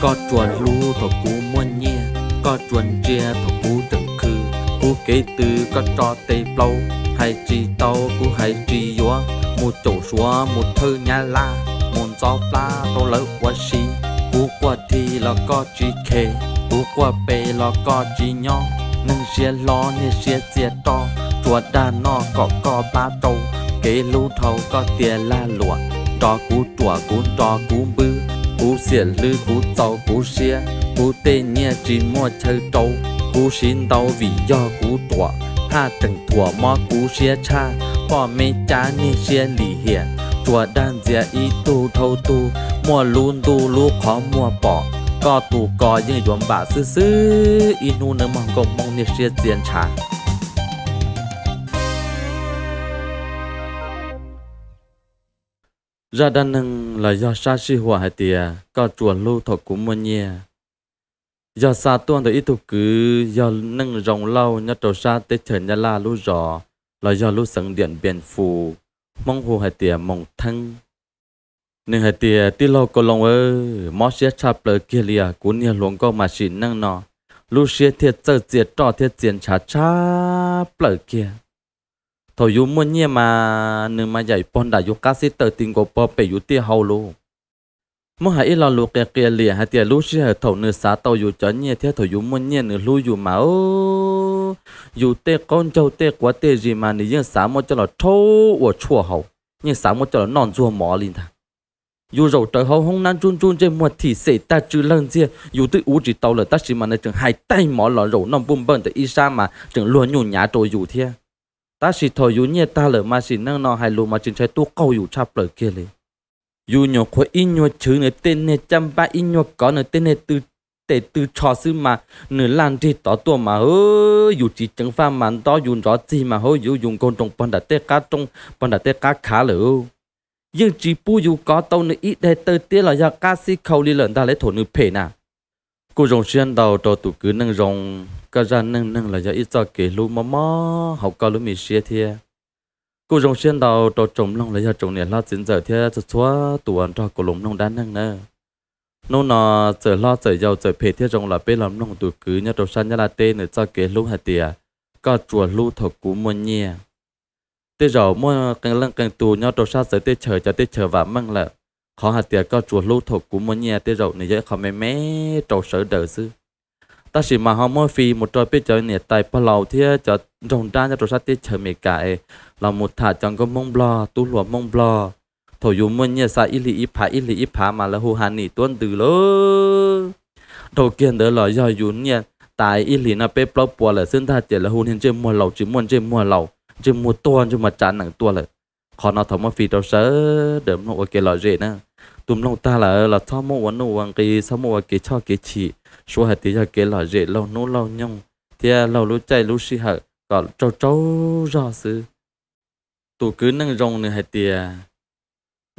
có chuẩn lu thổ cú muôn nhẹ có chuẩn chia thổ cú từng khư cú kế từ có cho tê hay chỉ tàu cú hay chỉ yếu một chỗ xóa một thơ nhà la một gió la tàu lỡ quá xí cú qua thì là có chỉ khề cú qua bề là có chỉ nhỏ nâng xia lo nên xia xia to chùa đa nó có có ba trâu kế lưu thầu có tiền la lụa đó cú chùa cú đó cú bư xỉa lư cú tàu cú xia cú tên nia chỉ mua chơi trâu cú xin tàu vì do cú tỏa ha từng thủa mò cú xia cha bỏ mê cha ni xia lì hiền chùa đan dìa y tu thâu tu mua luôn tu lú khó mua bỏ có tu có những dòng bà sư sư y nu nơ mong gồng mong ni xia tiền trả Ra đa nâng là do xa si hòa hải tìa, có chùa lưu thọ của mơ nhẹ. Do xa tuôn tới ý tục cứ, do nâng rồng lâu nhá trầu xa tế trở nhà la lưu rõ, là do lưu sẵn điện biển phù, mong hồ hải tìa mong thân. Nên hải tìa tí lâu có lòng ơ, mó xe chạp lỡ kia lìa của nhà luồng có mà xịn nâng nọ, lưu xe thiệt giờ diệt trò thiệt diện chá chá lỡ kia thổ yu mua nhia mà nương mà dạy bọn đã yu cá sĩ tờ tình của bọn bể yu tia hầu luôn mua hai lo lu kè kè lìa hai tia lu chỉ hai thầu nửa xá tàu yu chó nhia theo thầu yu mua nhia nửa lu yu mà ô yu tê con châu tê quá tê gì mà nửa yên xá mua cho là thô ở chùa hầu nhưng xá mua cho là non chùa mỏ liền thằng yu rồi trời hậu hông nan chun chun trên mua thị sẽ ta chư lần kia yu tự u chỉ tàu là ta chỉ mà nơi trường hai tay mỏ lọ rổ non bùm bần tại y sa mà chừng luôn nhủ nhá trôi yu thia ta chỉ thôi, yếu nhẹ ta lỡ mà chỉ năng nọ hai lù mà chỉ trái tu câu yếu chắp lỡ kia lấy yếu nhỏ khó in nhỏ chữ nữa tên này chăm ba in nhỏ có nữa tên này từ để từ cho sư mà nửa lan thì tỏ tua mà hơ dù chỉ chẳng pha mà to dùng rõ gì mà hơ dù dùng con trong phần đặt tê cá trong phần đặt tê cá khá lỡ nhưng chỉ pu dù có tàu nữa ít đây tơ tê là do ca sĩ khâu đi lợn ta lấy thổ nữ phê nà cô rồng xuyên đầu trò tụ cứ nâng rồng cả ra nâng nâng là do ít cho kể lu mà mò học cao lu mì xia thia cô rồng xuyên đầu trò trồng long là do trồng nè lo chín giờ thia cho xóa tụ ăn trò cổ lồng long đan nâng nè nô nọ giờ lo giờ giàu giờ phê thia rồng là bê làm nông tụ cứ nhớ đầu san nhớ là tê nữa cho kể lu hạt tiề có chùa lu thọ cú mua nhẹ tê rầu mua càng lăng càng tù nhớ đầu sa giờ tê chờ cho tê chờ và măng lợ ขอหัดเตียก็จวดลูกถกกุมมันเนี่ยเตะเราเนี่ยเขาไม่แม่จ้าเสือเดือดซื้อตั้งสิมาห้องมอฟีมุดจอยเปี้ยเจอาเนี่ยตายเปล่าเที่ยจะรงด้านจะตัวสัตว์เตเ้ยเฉยเมกาเอ เราหมดถาจังก็มงบลอตุหลวมมงบลอถอยอยู่มันเนี่ยสายอิลีอิผาอิลีอิผามาแล้วหูฮันนี่ต้นตือเลยถกเกียนเดือดลอย่อยู่เนี่ยตายอิลีน่ะเป๊ะเปล่าปัวเลยซึ่งถ้าเจ็แล้วหูเห็นเจมมวลเราจมมวลเจมมวลเราจมมวลตัวจมมวจานหนังตัวเลย ขอนอนทำมาฟีเราเสือเดิมโอเคเราเจนะ tụm lâu ta là là sao mua vẫn nô vàng cái sao mua cái cho cái chỉ số hạt tiền cho cái là dễ lâu nô lâu nhung thì lâu lúc chạy lúc xí hạt có trâu trâu ra sư tụ cứ năng rong nữa hạt tiền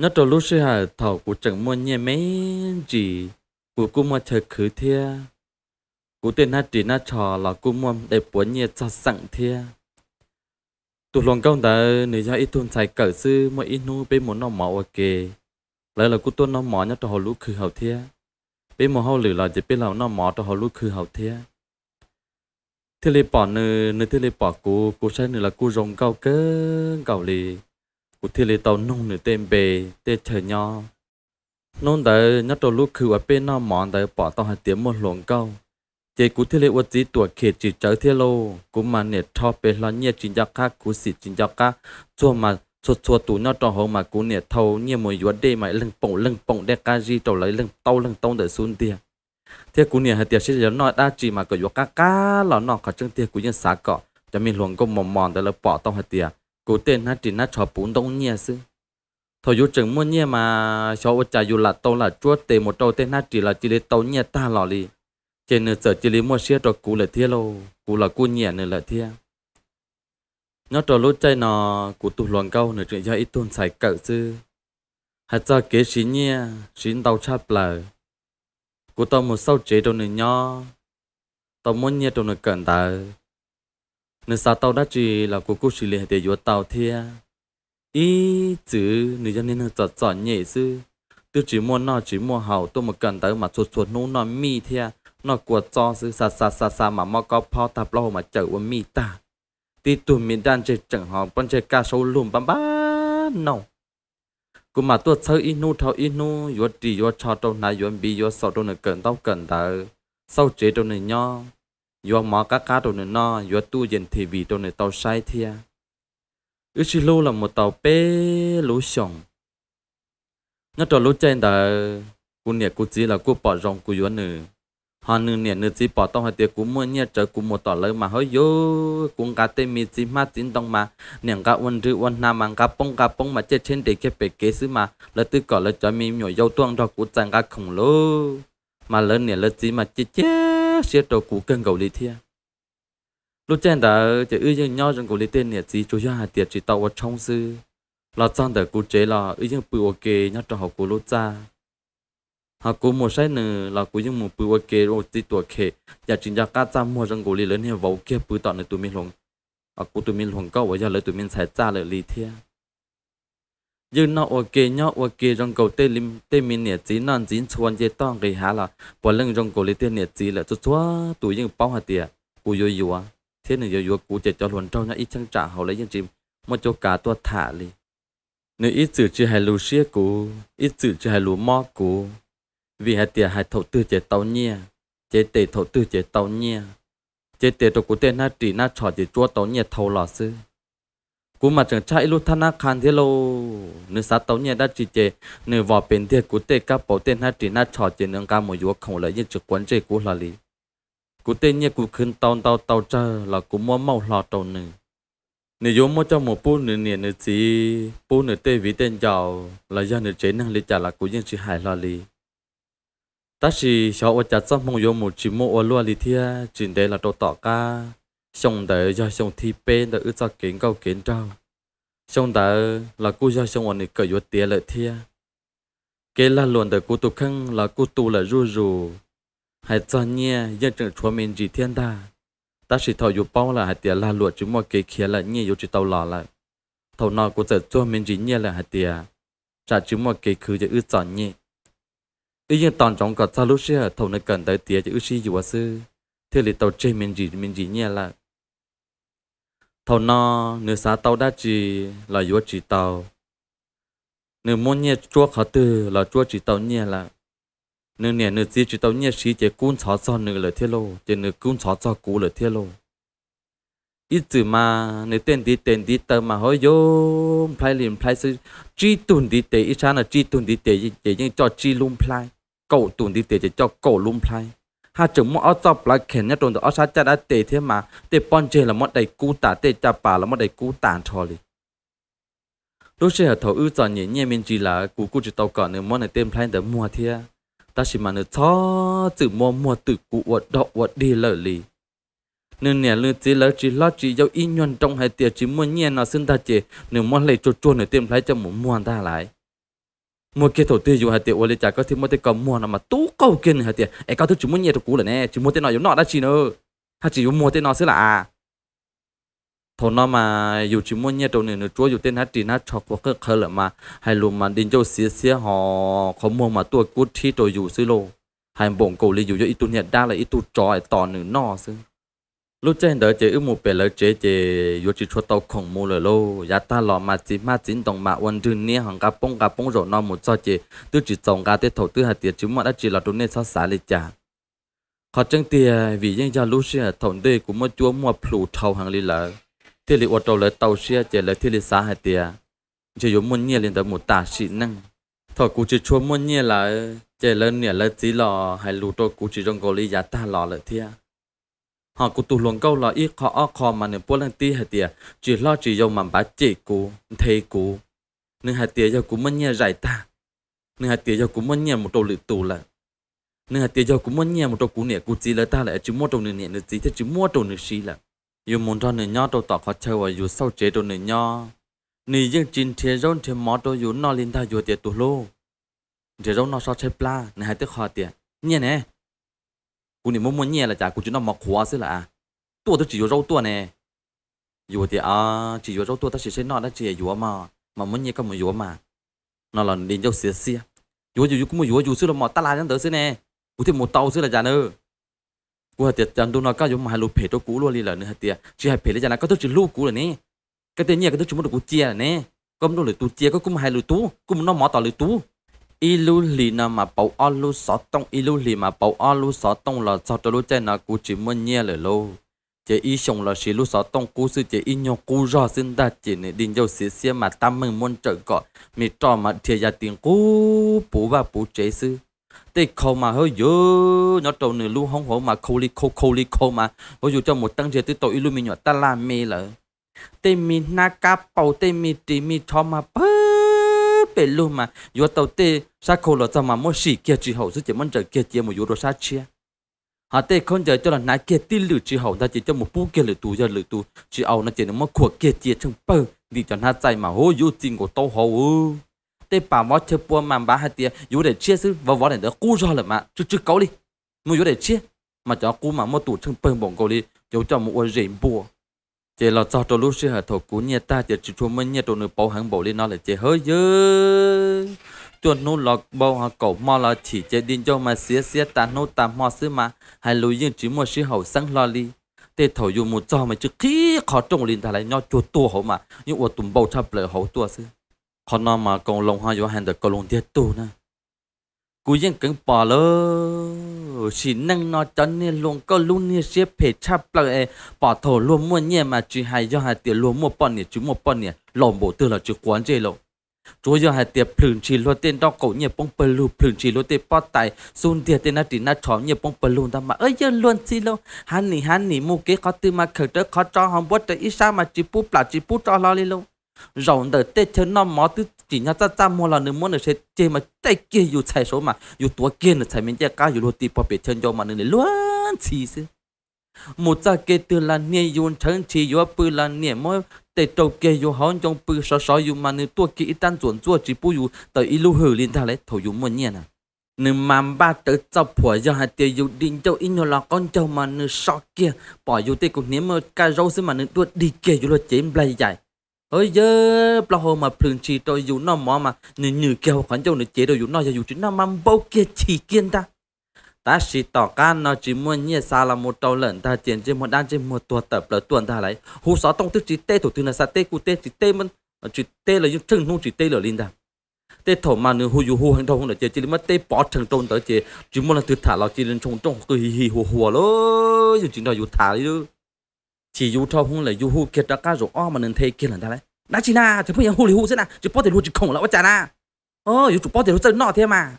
nhất là lúc xí hạt thảo của chẳng mua nhẹ mấy gì của cô mua chờ khứ thì của tên nát chỉ na trò là cô mua để bốn nhẹ cho sẵn thì tụ lòng công ta nếu cho ít thôn xài cỡ sư mỗi ít nô bên muốn nó mạo ok lại là cú tuân nó mỏ nhất cho họ lũ khử hậu thia bé mò hậu lử là chỉ bé lão nó mỏ cho họ lũ khử hậu thia thế lì bỏ nư nư thế lì bỏ cú cú sai nư là cú rồng cao cơ gạo lì cú thế lì tàu nông nư tên bề tê chờ nho nông đấy nhất cho lũ khử ở bên nó mỏ đấy bỏ tàu hai tiếng một luồng cao chỉ cú thế lì vật gì tuổi khệt chỉ chở thế lô cú mà nè thọ bé lo nhẹ chín giác khác cú xịt chín giác khác cho mà chua chua tù nó trong hồ mà cú nè thâu như mùi yuá đê mà lưng bổng lưng bổng đe ca gì trầu lấy lưng tâu lưng tông để xuống tiền thế cú nè hạt tiệt sẽ giống nói đa chỉ mà cái yuá cá cá lò nọ có chân tiệt cú nhân xá cọ cho mình luồng công mòn mòn để là bỏ tông hạt tiệt cú tên nó chỉ nát cho bún đông nhẹ sư thôi yu chừng mua nhẹ mà cho ở cha yu là tâu là chúa tề một trâu tên nó chỉ là chỉ lấy tâu nhẹ ta lò li trên nửa giờ chỉ lấy mua xe cho cú là thiệt lâu cú là cú nhẹ nửa là thiệt nhớ trò lốt chơi nó của tụ luận câu nữa chuyện do ít tuần xài cỡ chứ hạt cho kế sĩ nhia xin tàu chắp lờ của tao một sau chế đồ nữa nhó tao muốn nhia đồ nữa cận tờ nữa sao tao đã chỉ là của cô sĩ liền để dúa tao thia ý chữ nữa cho nên nó chọn chọn nhẹ chứ tôi chỉ muốn nó chỉ mua hậu tôi một cận tờ mà chuột chuột nó nó mi thia nó của cho sư xa xa xa xa mà mò có phao tập lo mà chở qua mi ta tí tù mình đang chơi chẳng họ con chơi ca sâu lùm bám bá nâu cũng mà tôi chơi inu thâu inu yo đi yo cho đâu này yo bi yo sợ đâu này cần tao cần tao sau chế đâu này nho yo mò cá cá đâu này nọ yo tu dần thì vì đâu này tao sai thia ước chỉ lô là một tàu pe lũ sòng nhớ trò lũ chơi tao cô nè cô chỉ là cô bỏ rong cô yo nè họ nửa nè, nữ chỉ bỏ tao hai tiệc cú mua nhia trở cú một tỏ lời mà hơi yo cũng cả tên mi chỉ mà tin đông mà niệm cả quân rư quân nam mà cả bông cả bông mà chết trên để cái bể kế xứ mà lời tư cỏ lời cho mi nhồi dâu tuang cho cú chẳng cả khổng lồ mà lời nè, lời chỉ mà chết chết chết đầu cú cần gầu lý thiên lúc trên đó chỉ ư dương nhau trong cầu lý tên nè, chỉ chú cho hai tiệc chỉ tao ở trong sư là trong đời cú chế là ư dương bự ok nhau cho học cú lúc ra họ cô một sai nữa là cô dùng một bữa kê rồi tí tuổi kê và dạ, chính ra các trăm mua răng cổ lì lớn như vấu kia bữa tọt này tụi mình lòng họ cũng tụi mình lòng câu bây giờ lấy tụi mình xài ra lại lì thia như nó ok nhá ok răng cổ tê lim tê mình nhiệt chí non chín chuan dê tông cái há là bỏ lưng răng cổ lì tê nhiệt chí là chút chúa tụi những bao hà tiệt cú yo yo thế này yo yo cô chạy cho luận trong nhá ít chăng trả hậu lấy những chim một cho cả tua thả lì nếu ít chữ chỉ hay lù xia cô, ít chữ chỉ hay lù mò cô vì hạt tiền hạt thổ tư chế tàu nhia chế tề thổ tư chế tàu nhia chế tề đồ cụ tên na trị na trò chế chua tàu nhia thầu lò sư cú mà chẳng chạy lúc thanh na khan thế lô nữ sát tàu nhia đã trì chế nữ vỏ bên thiệt cụ tê các bảo tên na trị na trò chế nâng ca một yếu không lấy như trực quán chế cú là lý cú tên nhia cú khưng tàu tàu tàu chờ là cú mua màu lò tàu nữ nếu giống một cho một bố nửa nè nửa chỉ bố nửa tê vị tên giàu là do nửa chế năng lý trả là cú dân sự hại lo lý ta chỉ cho ở chặt sắp mong yêu một chỉ mua ở luôn đi thia chỉ để là đồ tỏ ca xong đợi do xong thi bên đợi cho kiến cao kiến trao xong đợi là cô do xong anh cởi vô tiền lại thia cái là luôn đợi cô tu khăng là cô tu là rù rù hãy cho nhé dân trường chúa mình chỉ thiên ta ta chỉ thầu dù bao là hãy tiền là luật chúng mọi cái kia là nhé dù chỉ tàu lò lại thầu nào cô giờ chúa mình chỉ nhé là hãy tiền trả chúng mọi cái khứ cho ư chọn nhé ý nhiên toàn trọng cả xa lúc xưa thầu này cần tới tía chứ xí dù sư thế là tàu chơi mình gì mình gì nhẹ là thầu nó nửa xa tàu đã chỉ là dù chỉ tàu nửa muốn nhẹ chua khó từ là chua chỉ tàu nhẹ là nửa nhẹ nửa gì chỉ tàu nhẹ xí chỉ cún chó cho nửa là thiết lô chỉ nửa cún chó cho cú là thiết lô ít từ mà nửa tên đi tên đi tờ mà hỏi vô play liền play sư chỉ tuần đi tệ ít sáng là chỉ tuần đi tệ chỉ những cho chỉ luôn play cậu tụn đi tệ cho cậu lùm play ha chừng mong ở tập lại khen nhất rồi ở sát cha đã tệ thế mà tệ bọn chê là món đầy cú tả tệ cha bà là món đầy cú tàn thò li lúc xe thầu ư cho nhẹ nhẹ mình chỉ là cú cú chỉ tàu cỏ nữa món này tên play để mua thia ta chỉ mà cho tự mua mua tự cú vật đọ vật đi lỡ li nên nè lưu chỉ lỡ chỉ lo chỉ giao in nhon trong hai tiệt chỉ muốn nhẹ nó xin ta chê nếu món lấy chuột chuột nữa tên play cho muốn mua ta lại một cái thổ tư dù hạt tiệt ô lê chả có thêm một cái cầm mua nào mà tú câu kia hạt tiệt ấy cao thứ chúng muốn mua nhiều cũ là nè chúng muốn tiệt nọ giống nọ đã chỉ nữa hạt chỉ muốn mua tiệt nọ sẽ là à. thổ nó mà dù chúng muốn nhiều đầu này nữa chúa dù tên hạt chỉ nó chọc qua cái khờ là mà hay luôn mà đến chỗ xía xía họ có mua mà tuổi cút thi rồi dù xí lô hay bổng cầu lê dù cho ít tu hiện đa là ít tu trò tỏ nữa nọ xí lúc trên đó chỉ ước một bể lỡ chế chỉ vô chỉ cho tàu khổng mù lỡ lô giá ta lọ mà chỉ mà chính đồng mà quân dư nia hàng cá bông cá bông rồi nó một cho chỉ tư chỉ trồng cá tết thầu tư hạt tiền chúng mà đã chỉ là đồ nên sao xả lịch trả khó chân tiền vì những gia lúc xưa thầu tư cũng mất chúa mua phủ thầu hàng lý lỡ thì lý ô tô tàu xe chỉ lỡ thì lý xả hạt tiền chỉ dùng muốn nia liền tới một tả sĩ năng thầu cũng chỉ chúa muốn nia là chỉ lỡ nhẹ lỡ chỉ lọ hay lụt tô cũng chỉ trong gò lý giá ta lọ lỡ thiệt họ cũng tụ luận câu là ít khó o khó mà nếu bố lần ti hay tiệt chỉ lo chỉ dùng mà bá chỉ cú thế cú nên hay tiệt giờ cũng muốn nhẹ giải ta nên hay tiệt giờ cũng muốn nhẹ một trâu lự tù là nên hay tiệt giờ cũng muốn nhẹ một trâu cú nè cú chỉ là ta lại chỉ mua trâu nè nè nè chỉ thế chỉ mua trâu nè xí là yêu muốn cho nè nhau trâu tỏ khó chơi và yêu sau chế trâu nè nhau nè riêng chín thế rốn thế mỏ trâu yêu nó linh ta yêu tiệt tụ lô thế rốn nó sao chơi pla nè hay tiệt khó tiệt nhẹ nè của những món món nhẹ là chả của chúng nó mà khóa xí là tua tôi chỉ có rau tua nè dù thì à chỉ có rau tua ta chỉ sẽ nói đó chỉ dù mà mà món nhẹ không mà dù mà nó là đến rau xía xía dù dù cũng mà dù dù xí là mà ta là nhân tới xí nè của thì một tàu xí là chả nữa của hạt tiệt chẳng nó có giống mà hai lô phe tôi cũ đi là nữa hạt tiệt chỉ hai phe là chả là có tôi chỉ lô cũ là nè cái tên nhẹ cái tôi chỉ muốn được cũ chia nè có một lô lửa chia có cũng hai lửa tu cũng nó mỏ tàu lửa tu ilu li na mà bảo on lu sọ tông ilu li mà bảo on lu sọ tông là sao cho lu chơi nó cú chỉ muốn nhẹ lời lô chỉ ý xong là xí lu sọ tông cú sư chỉ ý nhau cú rõ xin ta chỉ này đình dâu xí xí mà ta mừng muốn trợ gọi mi trò mà thiệt gia tiền cú bố và bố chế sư tê khâu mà hơi dơ nó trâu nửa lu hông hổ mà khâu li khâu khâu li khâu mà ví dụ cho một tăng chế tới tội ilu mi nhỏ ta làm mê lợ tê mi na cá bầu tê mi tì mi thò mà bơ bể lu mà yo tàu tê sa khô lo sao mà mua xì kia chỉ hậu sẽ chỉ mong chờ kia chỉ một yo đồ sa chia họ tê con giờ cho là nãy kia tin lử chỉ hậu ta chỉ cho một bú kia lử tu giờ lử tu chỉ ao nó chỉ nó mua khua kia chỉ trong bờ vì cho nó chạy mà hô vô tin của tàu hậu tê bà mò chơi bùa mà bà hai tia yo để chia sư và võ để đỡ cú rồi là mà chứ chứ cấu đi mua yo để chia mà cho cú mà mua tủ trong bờ bồng cầu đi yo cho một ôi rèn bùa chị là cho tôi lúc xưa hả thổ cú nhẹ ta chị chỉ chua mới nhẹ tôi nửa bảo hàng bảo lên nó là chị hơi dơ chuẩn nô lọ bao hàng cổ mà là chỉ chị đi cho mà xía xía ta nô ta mò xứ mà hai lối riêng chỉ mua xí hậu sáng lo li tê thổ dùng một cho mà chứ khí khó trông lên ta lại nhau chua tua hậu mà nhưng mà tụm bầu thập lại hậu tua xứ họ nó mà còn lồng hoa vô hàng được còn lồng tiết tu nè กูยังกังปอเลยสินั่งนอจันเนี่ยลงก็ลุ่นเนี่ยเสียเพชาปลาเอปอโถรวมมั่วเนี่ยมาจีหายย่อหายเตียรวมมั่วปอนเนี่ยจูมั่วปอนเนี่ยหลอมโบเตอร์เราจะกวนเจโลจูย่อหายเตียพลืนชีรวเต้นดอกเก่าเนี่ยป้องเปลูพลืนชีรวเต้ปอไตซูนเตียเต้นาตีนาชอมเนี่ยป้องเปลูนทำมาเอ้ยเยอะล้วนสิโลฮันนี่ฮันนี่มูเก้เขาตื่นมาเขิดเตอร์เขาจอหอมบดเตอร์อีซ่ามาจีปูปลาจีปูจอรอเลยโล rộng đời tê thế nó mó tư chỉ nhà ta ta mua là nếu muốn được sẽ chê mà tê kia dù chạy số mà dù tua kia là chạy mình chê cá dù lô tì bỏ bể chân cho mà nên luôn chỉ chứ một gia kê từ là nè yun chân chỉ yua bự là nè mỗi tê trâu kê yua hòn trong bự sờ sờ yua mà nếu tua kia ít tan chuẩn chua chỉ bù yua tới ít lưu hử liên ta lấy thầu yua muốn nhẹ nè nếu mà ba tới cháu phủa giờ hai tiêu dù cho ít in là con cháu mà nếu sọ kia bỏ dù tê cũng nếm mà cà râu xí mà nếu tua đi kia dù là chém lại dài ơi giờ bao hôm mà phun chỉ tôi dùng nó mỏ mà nửa nửa kêu khoản châu nửa chế đồ dùng nó giờ dùng chính nó mắm bao kia chỉ kiên ta ta chỉ tỏ can nó chỉ muốn nhẹ xa là một đầu lợn ta tiền trên một đan trên một tuần tập là tuần ta lấy hú sáu tông tức chỉ tê thủ tư là sa tê cụ tê chỉ tê mình chỉ ờ, tê là những chân không chỉ tê là linh ta tê thổ mà nửa hú dù hú hành thông không được chế chỉ mất tê bỏ thằng trôn tới chế chỉ muốn là từ thả là chỉ lên trong trong cứ hì hì hùa hùa lối dùng chính đó dùng thả đi chỉ dù thâu hung là dù hu kiệt đã cá rồi o mà nên thế kia là ta đấy đã chỉ na thì bây giờ hu lì hu thế na chỉ bỏ tiền hu chỉ khổng là quá chả na ờ dù chủ bỏ tiền hu chơi nọ thế mà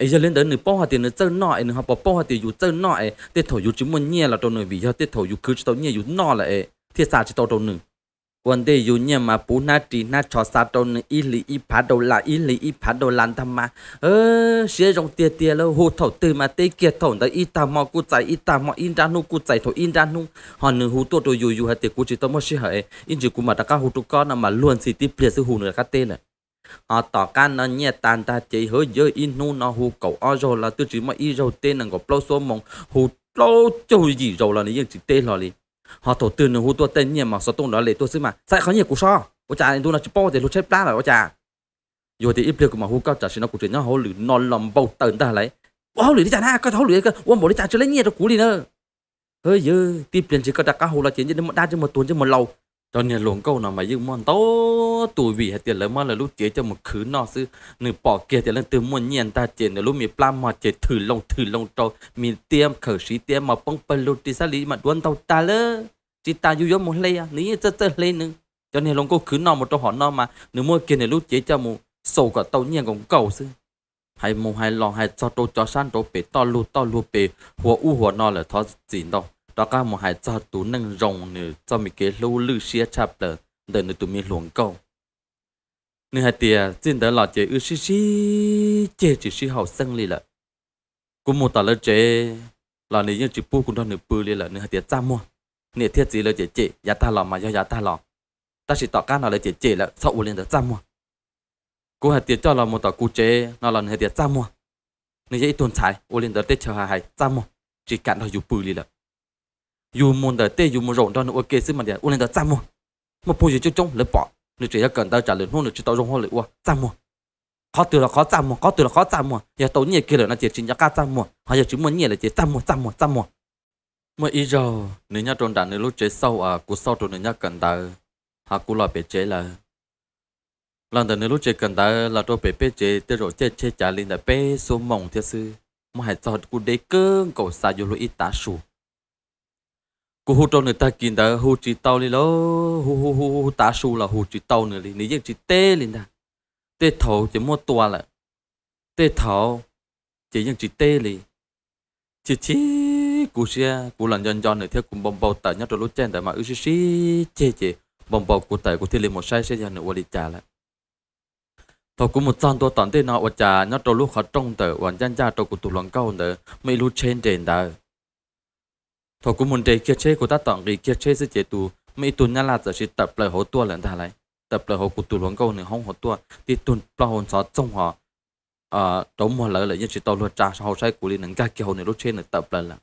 ấy giờ lên đến nửa bỏ hoa tiền nửa chơi nọ nửa họ bỏ bỏ hoa tiền dù chơi nọ tết thổi dù chúng muốn nhẹ là trâu nửa vì giờ tết thổi dù cứ tao nhẹ dù nọ là thiệt xa chỉ tao trâu nửa วันเดียวเนี่ยมาปูนาจีนาชอซาโดนอีหลีอีผาโดลาอีหลีอีผาโดลันทำมาเออเสียจงเตียเตียแล้วหูเถ่าตื่นมาเตเกียเถ่าแต่อีตามอกูใจอีตามออินดานุกูใจเถ่าอินดานุหอนหนึ่งหูตัวตัวอยู่อยู่ฮะเตกูจิตต้องมาเชื่อเหรออินจิกูมาตะก้าหูตุก้อนมาล้วนสิที่เปลี่ยนสิหูเหนือคาเต้เนี่ย họ tỏ can nó nhẹ tàn ta chỉ hứa dơ in nu nó hù cầu o rồi là tôi chỉ mà y rồi tên là có plo số mong hù plo chơi gì rồi là những chỉ tên là liền họ tổ tư nó hú tua tên nhỉ mà số tung đó lệ tua xí mà sai khó nhiều cú so có cha anh tôi nó chỉ bao thì lúc chết plá là có cha rồi thì ít liệu của mà hú cao trả xin nó cũng chuyện nhau hú lử non lầm bao tần ta lấy hú lử đi cha na có hú lử cái uông bỏ đi cha chơi lấy nhiều đâu cú đi nữa hơi dư tiếp tiền chỉ có đặt cá hú là chuyện chứ đừng đa chứ một tuần chứ một lâu ตอนเนี่ยหลงเก่าหน่อมายืมมันโตตัววีเตียนแล้วมันแล้วลูกเจ๊จะมาคืนนอซื้อหนึ่งปอกเกียแต่แล้วตื่นมันเงียนตาเจนเดี๋ยวลูกมีปลาหมอเจ็ดถือลงถือลงโตมีเตรียมเข่าสีเตรียมมาป้องเปลุดดิสลีมาดวนเตาตาเลยจิตาอยู่ยอมหมดเลยอ่ะนี่จะเจอเลยหนึ่งตอนเนี่ยหลงก็คืนนอมาตัวหอนนอมาหนึ่งมื่อเกียเนี่ยลูกเจ๊จะมูโศกเตาเงียนของเก่าซื้อให้มูให้ลองให้จอโตจอสั้นโตเปต่อลูต่อลูเปหัวอู้หัวนอเลยทอจีนโต đó cả một hai cho tú nâng rồng nữa cho mình cái lô lư xe chạp lờ để nữa tụi mình luồng câu nữa hai tia xin đỡ là chế ư xí xí chế chỉ xí hậu sân li lợ cũng một tờ lơ chế là này như chỉ bu cũng đang nửa bự li lợ nữa hai tia cha mua nửa thiết gì lơ chế chế giá ta lò mà do giá ta lò ta chỉ tỏ cá nào lơ chế chế lợ sau u liền đỡ cha mua cô hai tia cho là một tờ cụ chế nó là nửa hai tia cha mua nếu như tuần trái u liền đỡ tết chờ hai hai cha mua chỉ cạn thôi dù bự li lợ dù muốn đời tê dù muốn rộng cho nó ok xí mà điện u lên đó chăm mua mà bù gì chứ chống lấy bỏ nếu chỉ cần tao trả lời hôn được chỉ tao rộng hoa lại qua chăm mua khó từ là khó chăm mua khó từ là khó chăm mua giờ tao nhẹ kia là nó chỉ chính giá chăm mua họ giờ chúng muốn nhẹ là chỉ chăm mua chăm mua chăm mua mà ý rồi nếu nhà tròn đàn nếu lúc chế sau à cú sau tròn nếu nhà cần tao họ cú là bị chế là lần đầu nếu lúc chế cần tao là tôi bị bị chế tới rồi chế chế trả lời là bé số mộng thiết sư mà hãy cho cú đấy cơn cầu sao vô lối ít tá sụp กูหูตรงเนี่ยตากินแต่หูจีเต้าเลยแล้วหูหูหูหูตาสูละหูจีเต้าเนี่ยเลยนี่ยังจีเต้เลยนะเต้เท้าจะมั่วตัวละเต้เท้าจะยังจีเต้เลยจีจีกูเสียกูหลังย้อนย้อนเนี่ยเที่ยวกูบอมบอลแต่ยัดตัวรู้แจ้งแต่มาอือชิชิเจเจบอมบอลกูแต่กูเที่ยวเลยหมดใช้เสียยันเนี่ยวลิจ่าละทกูมุดซ่อนตัวตอนเต้นเอาวจายัดตัวรู้เขาตรงแต่วันยันจ้าตัวกูตุลังเก้าเนี่ยไม่รู้เชนเดนเด้อ thổ cũng muốn đề kia chế của ta tặng đi kia chế sẽ chế tu, mấy tuần nhà là giờ chỉ tập lại hồ tua lần ta lại tập lại hồ của tu luận câu nữa không hồ tua thì tuần bao hồn sáu trong họ à đóng một lợi lại như chỉ tàu luật trà sau sai của đi nâng cao kiểu này lúc trên này tập lại là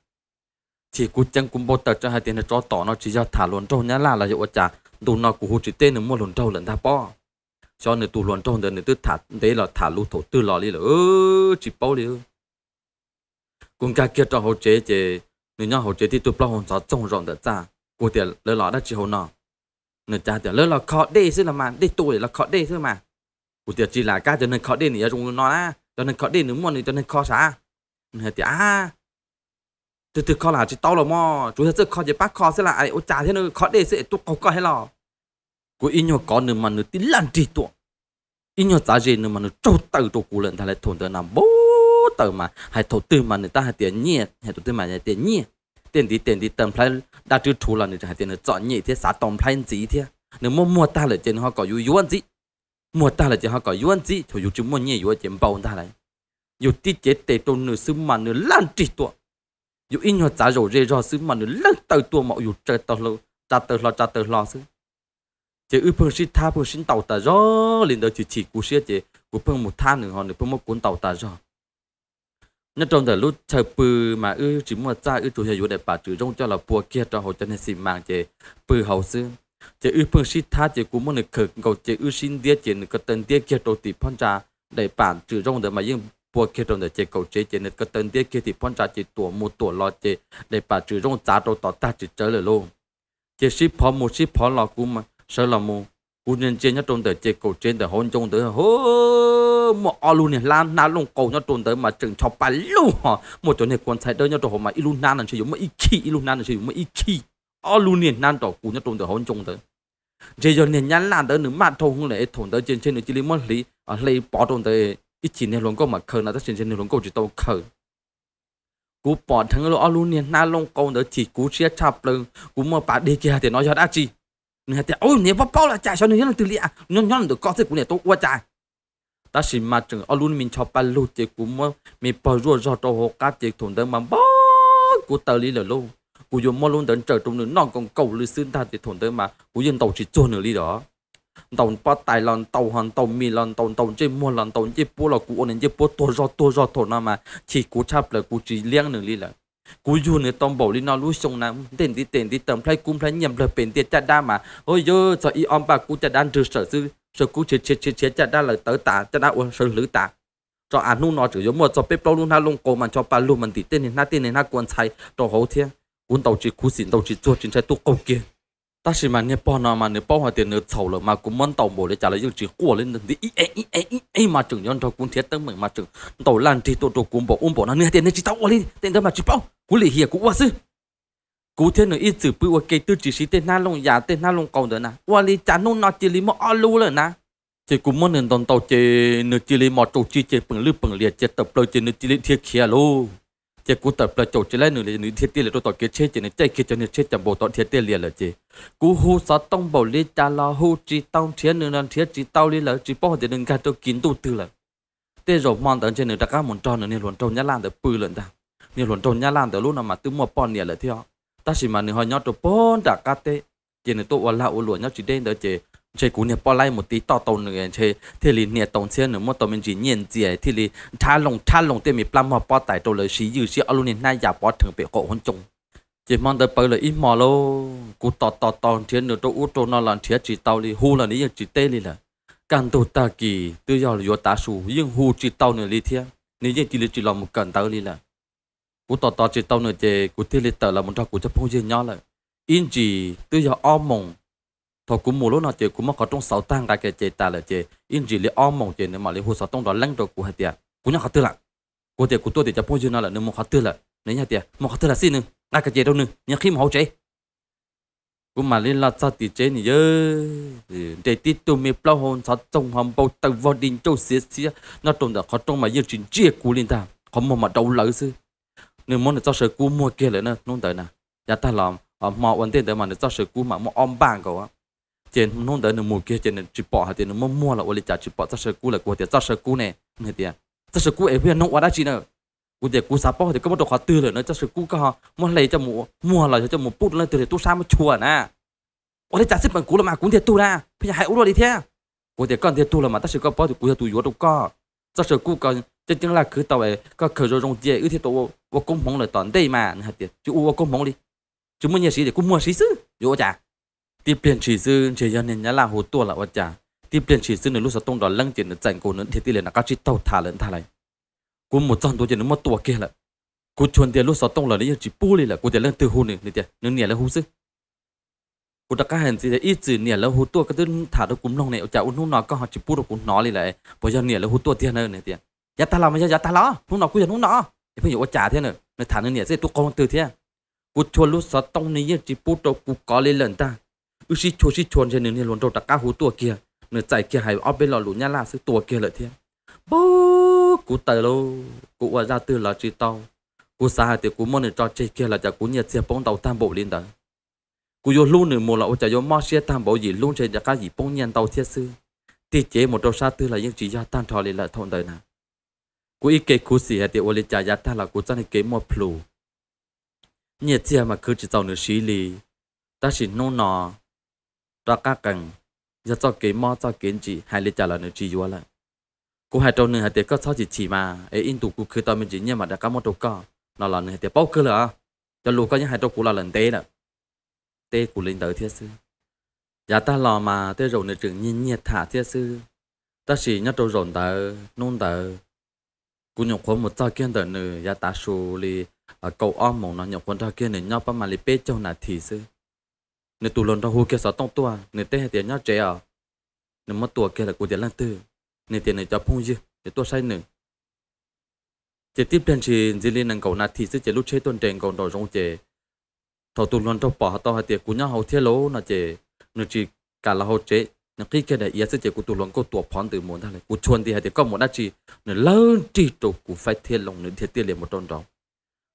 chỉ cú chân cũng bố tập cho hai tiền cho tỏ nó chỉ cho thả luận trâu nhà là là dụ trà tu nó của hồ chỉ tên nữa mua luận trâu lần ta bỏ cho nên tu luận trâu nữa nữa tư thả đấy là thả lũ thổ tư lò đi là ơ chỉ bao đi cũng cả kia cho hồ chế chế 你让后这地都不红啥重容的咋？过点了老的之后呢，你家点了老靠地是了嘛？地多了靠地是嘛？过点只来家就能靠地你要用 nó á, cho nên 靠 đi nữa mua thì cho nên khó 啥？你点啊？từ từ khó là chỉ tao là mò, chú thấy khó chỉ bắt khó sẽ là ô trả thế nữa khó đi sẽ tụ khó có hay là? Cô in nhau có nữa mà nữa tí lan trì tụ, in nhau trả gì nữa mà nữa trâu tàu tụ cú lợn thà lại thốn tới nằm bố tờ mà hay thổ tư mà người ta hay tiền nhẹ hay thổ tư mà hay tiền nhẹ tiền đi tiền đi tầm phải đã chữ chủ là người ta hay tiền chọn nhẹ thế sao tầm phải gì thế nếu mua mua ta là tiền họ có yêu yêu gì mua ta là tiền họ có yêu gì thôi yêu chúng mua nhẹ yêu tiền bao ta lại yêu tiết chế tệ tôn nửa xứ mà nửa lăn trị tuột yêu in hoa giá rồi rê ro xứ mà nửa lăn tờ tuột mà yêu trời tờ lâu trả tờ lo trả tờ lo xứ chế ư phương sinh tha phương sinh tàu ta rõ lên đó chỉ chỉ cú sĩ chế cú phương một tha nữa họ nữa phương một cuốn tàu ta rõ nên trong đời lúc chơi bự mà ư chỉ muốn cha ư chủ yếu để bà trừ rong cho là bùa kia cho hồ chân nên xin mang chế bự hậu sư chế ư phương sĩ tha chế cũng muốn được khử cầu chế ư xin địa chế được cái tên đĩa kia đầu tỷ phong trà để bản trừ rong để mà yên bùa kia trong để chế cầu chế chế được cái tên đĩa kia thì phong trà chế tổ một tổ lo chế để bà trừ rong giá đầu tỏ ta chỉ chơi lại luôn chế sĩ phó một sĩ phó lo cũng mà sợ là mù cũng nên chế nhất trong để chế cầu chế để hôn trong để hôn mà alu này lan na lông cầu nhau trốn tới mà chừng cho bà lưu hả một chỗ này quan sai tới nhau trốn mà ilu nan là sử dụng mà ít khi ilu nan là sử dụng mà ít khi alu này nan tổ cú nhau trốn tới hôn chung tới giờ giờ này nhắn lan tới nửa mà thâu không lẽ thốn tới trên trên được chỉ lấy mất lý ở à, lấy bỏ trốn tới ít chỉ này luôn có mà khờ là tất trên trên này luôn có chỉ tàu khờ cú bỏ thằng lo alu này na lông cầu nữa chỉ cú chia chập lên cú mà bắt đi kia thì nói cho đã chi nè thì ôi nè bao bao là chạy cho nên là từ liệt nhóm nhóm được có thể cú này tốt quá chạy ta chỉ mà chừng ở luôn mình cho ba lô tiệt cũng mà mình bỏ ruột cho tàu hồ cá tiệt thủng đơn mà bó của tàu lý là lâu của dùng mua luôn đến trở trong nữa non còn cầu lư xin ta tiệt thủng đơn mà của dùng tàu chỉ chua nửa lý đó tàu bắt tài lần tàu hoàn tàu mì lần tàu tàu chơi mua lần tàu chơi bố là của nên chơi bố tua do tua do thổ nào mà chỉ cú chắp là cú chỉ liang nửa lý là cú dù nửa tông bầu lý nó lú sông nào tiền đi tiền đi tầm play cung play nhầm là bền tiền chặt đa mà ôi giờ giờ y ông bà cú chặt đan trừ sở sư rồi cú chết chết chết chết chả đã là tới tả chả đã uống sơn lử tả cho anh nu nó chỉ giống một cho bếp bao luôn ha luôn cô mà cho bà luôn mình thì tên này na tên này na quan sai cho hậu thiên Quân tàu chỉ cú xin tàu chỉ chuột chính chạy tu câu kia ta chỉ mà nghe bao nào mà nghe bao hoa tiền nửa sầu rồi mà cũng món tàu bổ để trả lại những chỉ của lên thì ý ấy ý ấy ấy mà chừng nhân cho quân thiết tâm mình mà chừng tàu lan thì tôi tàu cũng bỏ ôm bỏ nó nè tiền này chỉ tàu lên tiền đó mà chỉ bao cú lì hiệp cú quá sư cú thế nữa ít chữ bự ok cái tư chỉ xí tên na long giả tên na long cầu nữa nè và lý trả nôn nó chỉ lý mà ở lưu rồi nè chỉ cú muốn nền đồng tàu chỉ nửa chỉ lý mà trâu chỉ chỉ bằng lưu bằng liệt chỉ tập lời chỉ nửa chỉ lý thiệt kia luôn chỉ cú tập lời trâu chỉ lấy nửa lý nửa thiệt tiền là trâu tàu kia chết chỉ nửa chạy kia cho nửa chết chẳng bộ tàu thiệt tiền liền là chỉ cú hú sao tông bảo lý trả là hú chỉ tông thiệt nửa nửa thiệt chỉ tàu lý là chỉ bao giờ nửa cái trâu kín tu tư là thế rồi mong tận trên nửa đặc cá muốn cho nửa nửa luận trâu nhá lan tới bự lần ta nửa luận trâu nhá lan tới luôn nào mà tư mua bò nè là theo ta chỉ mà nửa họ nhau cho bốn đã cắt tê chỉ nửa tụ là u lụa nhau chỉ đến đó chế chế cú nè bỏ lại một tí tao tàu nữa chỉ thì lì nè tàu xe nữa một tàu mình chỉ nhận chế thì lì thả lồng thả lồng tê mình plum họ bỏ tại tàu lời xí dư xí alu nè nay giả bỏ thường bị cổ hôn chung chỉ mong tới bây là ít mò lô cú tò tò tò thế nửa tàu u tàu nó làm thế chỉ tàu lì hu là nãy chỉ tên lì là càng tụ ta kỳ tự do là do ta su nhưng hù chỉ tàu nửa lì thế nếu như chỉ là chỉ làm một cần tàu lì là cú tò tò chỉ tao nữa chè cú thiết lịch tờ là một trò cú chấp phong duyên nhỏ lại in chỉ tự do om mong thọ cú mù lỗ nào chè cú mắc có trong sáu tang cái chè ta là chè in chỉ lấy om mong chè nếu mà lấy hồ sáu tông đó lăng rồi cú hạt tiệt cú nhắc khát tư lại cú tiệt cú tôi tiệt chấp phong duyên nhỏ lại nếu một khát tư lại nếu nhà tiệt một khát tư là xin nữa ngay cái chè đâu nữa nhà khi mà hậu chè cú mà lên là sao thì chế này chứ để tít tụi mình bao hồn sao trong hầm bao tàu vào đình châu xía xía nó trông đã khát trong mà yêu chuyện chia cú lên ta không mà mà đau lỡ xưa nếu muốn được cho sự cú mua kia lên nữa nôn tới nè nhà ta làm ở mò vấn tiền tới mà được cho sự cú mà mua om bang cậu á trên nôn tới nếu mua kia trên chỉ bỏ hạt tiền nếu muốn mua là ôi trả chỉ bỏ cho sự cú là của tiền cho sự cú này nghe tiền cho sự cú ấy bây giờ nông quá đã chi nữa cú tiền cú sáp bỏ thì có một đồ khóa tư rồi nữa cho sự cú có họ mua lấy cho mua mua là cho mua bút lên từ thì tu sao mà chùa nè ôi đấy trả xếp bằng cú là mà cũng thiệt tu ra bây giờ hãy uống rồi đi thế cú tiền con thiệt tu là mà ta sự có bỏ thì cú thiệt tu yếu đâu có cho sự cú còn 真正啦，去到诶，个去做中介，有啲多我工棚来团队嘛，那啲就我工棚哩，就乜嘢事的，工乜事事，有我讲，啲变事事，只要人家啦好多啦，我讲，啲变事事，你 lúc sau tông đó lăng tiền 整 cô nữa, thì tỷ là các chị tàu thả lên thả lại, cô một trăm đôi tiền nó tuổi kia là, cô chuẩn tiền lúc sau tông là lấy chỉ bù đi là, cô tiền lăng từ hôn này, nè tiền, nương nè là hôn sư, cô đã các hàng gì đấy ít chữ là hôn tuổi cái thả được cũng long này, chả uống nó có họ chỉ bù được cũng nó đi lại, bây giờ nè là hôn tuổi tiền hơn nè tiền. 야탈라 마자 야탈라 홍나 구야 홍나 이분 요 어짜 되네 내 타는 예 제또 공원 뜨 돼. 구철로 서똥니 예 지포도 구가리 런다. 으시 초시 촌제는 예 론도 다까 후또 kia nửa chạy kia hay ở bên lò lũ nhà là sự tua kia lợi thiên bố cú tài lô cú ở ra từ là chỉ tao cú xa hai tiểu cú môn cho chơi kia là chả cú nhiệt xe bóng tàu tam bộ lên đó cú vô luôn nửa mùa là ô chả vô mò xe tam bộ gì luôn chơi chả cá gì bóng nhân tàu thiết sư tiết chế một đầu xa từ là những chỉ do tan trò lên là thôn đời nào กูอีเกกูสีเหตุโอลิจายาท่าละกูจะให้เกมัวพลูเนี่ยเจียมาคือจิตเจ้าหนือชีลีตาชินโนนอรักกากังจะเจ้าเกมอเจ้าเกนจีให้ลิจาละหนือจียัวละกูให้เจ้าหนือเหตุก็ชอบจิตฉีมาเออินตุกูคือตอนมันจีเนี่ยมาดักกามอตุก็นอนละหนือเหตุเป้าคือเหรอจะรู้ก็ยังให้เจ้ากูละหลันเต้น่ะเต้กูเล่นเต๋อเทียซื้อย่าตาลอมาเต้รหนือจึงเงียบๆถาเทียซื้อตาชินยัดโจรหนือนุ่นเต๋อ cú nhộng quân một tao kia đợt nữa ya ta số li cầu om mộng nó nhộng quân tao kia nữa nhau bao mà li bê châu nà thì sư nửa tù lon tao hú kia sáu tông tua nửa tê hệ tiền nhau trẻ à nửa mất tua kia là cú tiền lan tư nửa tiền nửa cho phong dư để tua sai nữa chỉ tiếp trên chỉ chỉ liên năng cầu nà thì sư chỉ lúc chế tuần trên cầu đòi rong chế thầu tù lon tao bỏ tao hệ tiền cú nhau hậu thiết lố nà chế nửa chỉ cả là hậu chế nó khi cái này ý sẽ chỉ của tụ luận của tụ phán từ muốn ta này của chuẩn thì hay thì có một đa chỉ nó lớn chỉ tụ của phải thiên lòng nó thiên tiên liền một tròn đó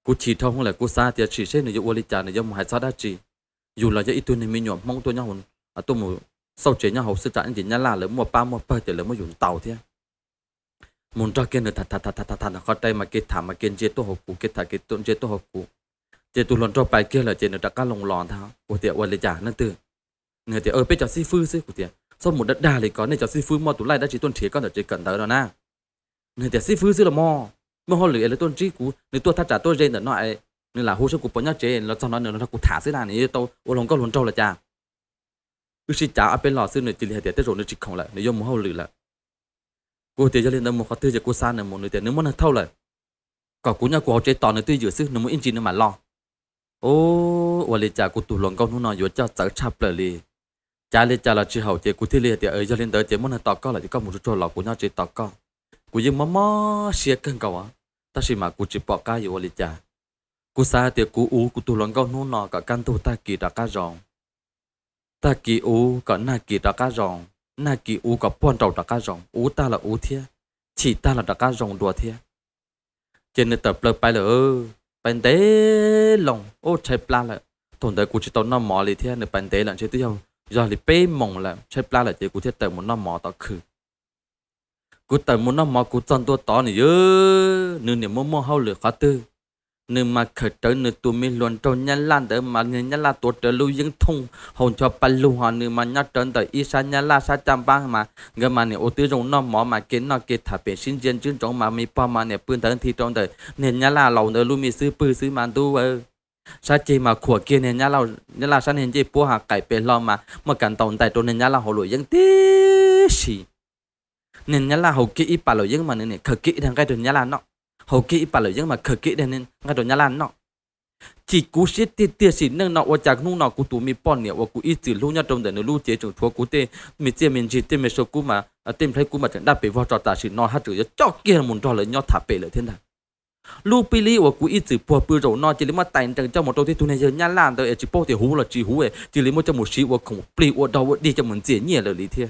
của chỉ thông là của xa thì chỉ sẽ nó yêu lý cha nó yêu một hai xa đa dù là cho ít tuổi này mình nhọn mong tôi nhau hồn à tôi sau chế nhau hậu sư trả anh chị nhá là lớn một ba một ba thì lớn một dùng tàu thế muốn ra kia nữa thà thà thà thà thà nó có tay mà kia thả mà kia chế tôi học cụ kia thả kia tôi chế tôi học cụ chế tôi lần cho bài kia là chế nó đặt cá lồng lòn thao của tiệm quan lý trả nó từ người thì ở bên cho sư sư của tiệm sau một đất đà thì có nên cho xin phu mò tủ lại đã chỉ tuần trí con ở chỉ cần tới đó na nên thì xin phu xí là mò mà họ lười là tuần trí cú nên tôi thắt trả tôi dây nữa nói nên là hô sơ cú bỏ nhá chế là sau đó nữa nó cụ thả xí là này tôi ô lòng có luôn trâu là cha cứ xin trả bên lò xí nữa chỉ là tiệt rồi nữa chỉ không lại nếu dùng mò họ lười là cô tiệt cho lên đó một khó tư cho cô san nữa một nữa tiệt nếu muốn là thâu lại còn cú nhá cú họ chế tỏ nữa tư giữa xí nó muốn in chi nữa mà lo ô và lì trả cú tủ lòng con nó nói vừa cho sợ chập lại cha lên cha là chị hậu chị cụ thi liệt thì ở gia lên tới chị muốn là tọt co là chỉ có một chút chỗ lọ của nhau chị tọt co cụ như mắm mắm xe cân cầu á ta xin mà cụ chỉ bỏ cái gì vậy cha cụ xa thì cụ u cụ tu lon câu nô nọ cả căn tu ta kỳ đã cá ròn ta kỳ u cả na kỳ đã cá ròn na kỳ u cả pon trầu đã cá ròn u ta là u thiệt, chỉ ta là đã cá ròn đùa thiê trên nơi tập lời bài là ơ bàn tế lòng ô chạy pla là thôn đời cụ chỉ tao nó mò liệt thiệt, nơi bàn tế là chơi tiêu giờ thì bê mong là chơi pla là chỉ cụ thiết tờ muốn nó mò tao khử cụ tờ muốn nó mò cụ chân tôi to này nhớ, nương niệm mua mua hao lửa khó tư nương mà khởi trở nương tụi mình luôn trâu nhân lan tới mà người nhân là tuột trở lưu dân thông hồn cho bà lưu họ nương mà nhát trở tới y sa nhân là sa trăm ba mà người mà nè ô tư rồng nó mỏ mà kiến nó kia thả bể sinh viên chương trọng mà mi pa mà nè bươn thân thi trong tới, nè nhân là lâu nè lưu mi sư bư sư mà tu sa chi mà của kia nên nhá lâu nhá là sa nên chỉ bố hạ cải bề lo mà mà cần tồn tại cho nên nhá là hồ lụi dân tí xì nên nhá là hồ kỹ bà lụi dân mà nên khờ kỹ thằng cái đồ nhá là nó hồ kỹ bà lụi dân mà khờ kỹ nên cái đồ nhá là nó chỉ cú xiết tê tê xì nâng nọ và chạc nung nọ cú tù mi bọn nè và cú ít từ lúc nhá trong đời nó lúc chế trong thua cú tê mi tê mình chỉ tê mi số cú mà à, tìm thấy cú mà chẳng đáp bề vào trò tà xì nọ hát chữ cho kia muốn trò lời nhó thả bề lời thiên đàng lu e e, pi e li của cú ít chữ bùa bự rồi nó chỉ lấy mà tài trần cho một đầu thì tu này giờ nhá lan tới chỉ bố thì hú là chỉ hú ấy chỉ lấy một cho một sĩ của khủng pli của đầu đi cho mình dễ nhẹ là lý thiệt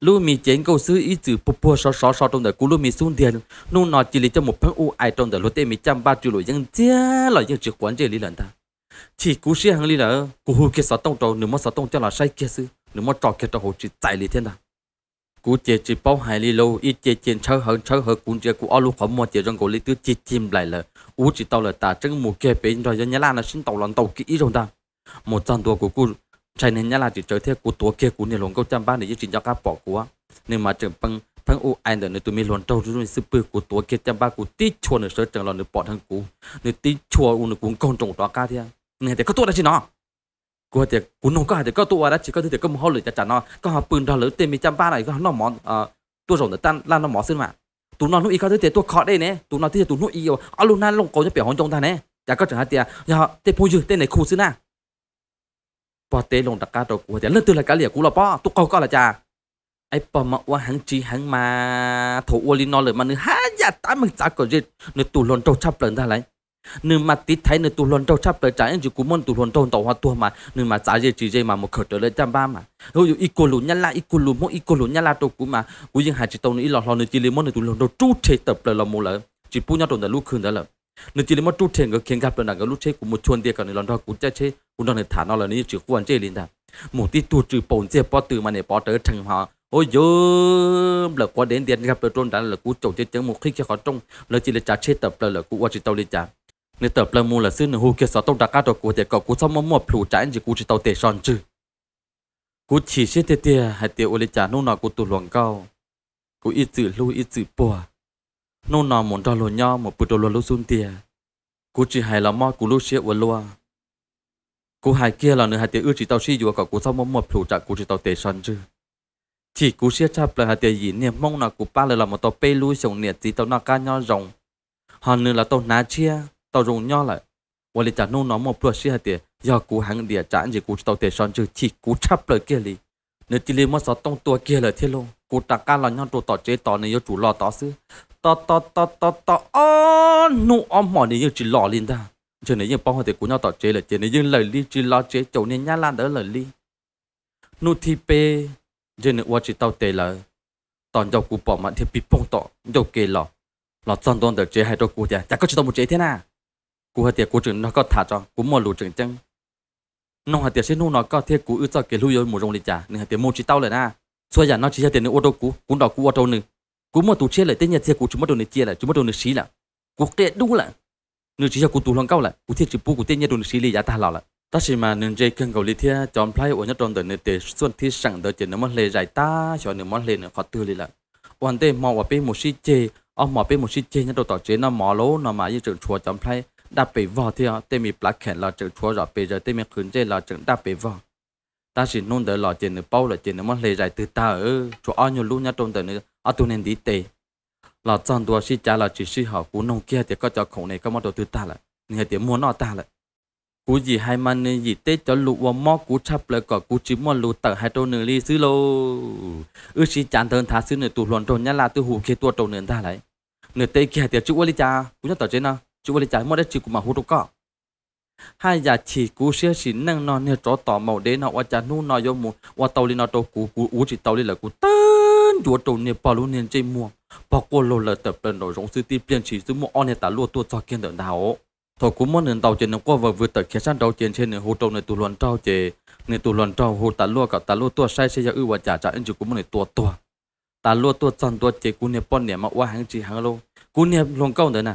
lu mi chén câu sư ý chữ bùa bùa sọ sọ sọ trong đời cú lu mi xuống tiền nu nó chỉ lấy cho một phần u ai trong đời lo tê mi trăm ba triệu lỗi dân chia là dân chỉ quản chế li lần ta chỉ cú sĩ hàng lý là cú hú kia sáu tông trâu nửa mất sáu tông cho là sai kia sư nửa mất trò kia trò hồ chỉ tại li thiên ta cú chè chỉ bao hai li lâu ít chè chèn chơi hơn chơi hơn cún chè cú alu khó mua chè trong cổ li tứ chè chìm lại là u chỉ tàu là ta chân mù kẹp bên rồi nhớ là nó xin tàu lần tàu kỹ rồi ta một trăm tua của cú chạy nên nhà la chỉ chơi theo cú tua kia cú này luôn câu trăm ba để chỉ cho cá bỏ cú á nên mà trường băng phang u ai nữa tụi mình luôn trâu rồi sư bự của tua kia trăm ba cú tít chua nữa sơ trường lần nữa bỏ thằng cú nữa tít chua u nữa cũng còn trồng đó cá thế này thì có tua đó chứ nó กูเดี๋ยวกูน้องก็เดี๋ยวก็ตัวแล้วจีก็เดี๋ยวก็มึงเขาเลยจะจัดนอนก็หาปืนดาวหรือเต็มมีจำบ้านอะไรก็น้องหมอเอ่อตัวส่งแต่ตั้นล่านน้องหมอซึ่งมาตัวน้องนุ่อีก็เดี๋ยวตัวคอได้เนี่ยตัวน้องที่จะตัวนุ่อีเอาเอาลูกนั่นลงโกจะเปลี่ยนห้องจงตาเนี่ยจะก็จะหาเตียอย่าเตะพูดยืดเตะไหนคู่ซึ่งนะปอเตะลงตะการตัวกูเดี๋ยวเลื่อนตัวละกันเหลี่ยกูละป้อตุ๊กเขาก็ละจ้าไอ้ปอมว่าหังจีหังมาถูอวลินนอนเลยมันเนื้อฮะอย่าตามึงจ้าก็ยืดเนื้อตัวลนโตชับเปลืองได้ไร nếu mà tít thấy nếu tụi lần đầu chấp tới trái chỉ cũng muốn tụi lần đầu tàu hoa tua mà nếu mà trái gì chỉ gì mà một khởi tới lên trăm ba mà rồi ít cô lún nhát là ít cô lún mỗi ít cô lún nhát là tụi cũng mà cũng những hai chỉ tàu nữa ít lò lò nếu chỉ lấy món nếu tụi lần đầu chú chế tập là một lần chỉ pu nhau tổn là lúc khử đó là nếu chỉ lấy món chú chế người kiến gặp được là cái lúc chế cũng một chuồn tiền còn nếu lần đầu cũng chơi chế cũng đang thả nó là nếu chỉ quan chế liền ta một tí tu trừ bồn chế bỏ từ mà này bỏ tới thằng họ ôi dơ là qua đến điện gặp được trôn đã là cú trộn chết chấn một khi cho họ trông là chỉ là trả tập là là cú qua chỉ tàu đi trả nếu tập là mua là xin hù kia sáu tàu đặc cá đồ của tiệt cậu cũng xong mà mua phủ trái gì cũng chỉ tàu tệ son chứ cũng chỉ xếp tiệt tiệt hay tiệt ô lê trả nô nọ của tụ luồng cao ít chữ lưu ít chữ bùa nô nọ muốn đo lô nhau một bữa đồ lô lô xun tiệt cũng chỉ hay là mò của lô xếp của lô cũng hay kia là nửa hay tiệt chỉ tàu xí dù cậu cũng xong mà mua phủ trái cũng chỉ tàu tệ son chứ chỉ cú xe chạp là hạt tiền gì niệm mong là cú ba là một tàu pê lui sống nhiệt gì tàu nọ ca nho rồng hòn nữa là tàu ná chia tao rung nhau lại và lì chả nung nó một bữa xí hạt tiền giờ cú hàng địa chán gì cú tao tiền son chữ chỉ cú chắp lời kia lì nếu chỉ lì mất sáu tông tua kia lời thiên luôn cú ta ca là nhau tụ tỏ chế tỏ này yêu chủ lò tỏ xứ tỏ tỏ tỏ tỏ tỏ ô nụ ôm mỏ này yêu chỉ lò liền ta cho nên yêu bao hạt tiền cú nhau tỏ chế lời chế này yêu lời li chỉ lo chế chầu nên nhá lan đỡ lời li, nụ thi pê, cho nên qua chỉ tao tệ là tòn dầu cú bỏ mặt thì bị bông tỏ dầu kê lò lò tròn đòn đỡ chế hai đôi cú thì chắc có chỉ tao một chế thế nào cú hạt tiệt cú chừng nó có thả cho cú mò lù chừng chân nó hạt tiệt xin nó có thiết cú ư cho cái lưu rồi một rồng đi trả nên hạt tiệt mua chỉ tao lại na xua giả nó chỉ hạt tiệt nữa ô tô cú cú đỏ cú ô tô nữa cú mò tụ chia lại tên nhà tiệt cú chúng mất đồ này chia lại chúng mất đồ này xí lại cú kẹt đúng là nếu chỉ cho cú tụ lòng cao lại cú thiết chỉ bu cú tên nhà đồ này xí lại giả ta lão lại ta chỉ mà nên chơi cần cầu lý thiết chọn play ở nhất trong đời này để xuân thi sẵn đời chỉ nếu mất lệ giải ta cho nếu mất lệ nữa khó tư lý lại quan tê mò vào bên một xí chê ông mò bên một xí chê nhất đồ tỏ chế nó mò lố nó mà như trường chùa chọn play đáp bị vò thì họ tên mình black kẹt là chữ chúa rõ bây giờ tên mình khuyến chế là chữ đáp bị vò ta xin nôn đỡ là tiền nữa bao là tiền nữa mất lệ giải từ ta ở chỗ ao nhiều lúc nhá trong đời nữa ở tu nên đi tê. là chân đua xí cha là chỉ xí họ cú nông kia thì có cho khổng này có mất đồ từ ta lại người thì muốn nó ta lại cú gì hai man nên gì tết cho lụ và mò cú chắp lại cả cú chỉ muốn lụ tờ hai trâu nửa ly xứ lô ư si chán thân thả xứ nửa tù luận trâu nhá là từ hù kia tua trâu nửa ta lại nửa tê kia thì chú quá đi cha cú nhá tờ trên nào chú bà chạy mua đất chỉ của mà hú đâu có hai giờ chỉ cú xe xin năng non nè chó tỏ màu đế nào qua cha nu nó vô mù qua tàu đi nó tàu cú cú ú chỉ tàu đi là cú tên chúa tàu nè bảo luôn nên chơi mua bảo cô lô là tập lần rồi giống sư ti biến chỉ sư mua on nè tả lúa tua cho kiên được đào thôi cú muốn nền tàu trên nó qua vừa vừa tập kia sang tàu trên trên nè hú tàu nè tù luận tàu chè nè tù luận tàu hú tả lúa cả tả lúa tua sai sẽ ra ư và trả trả anh chỉ cú muốn nè tua tua tả lúa tua chân tua chè cú nè pon nè mà qua hàng chỉ hàng lô cú nè lồng câu nữa nè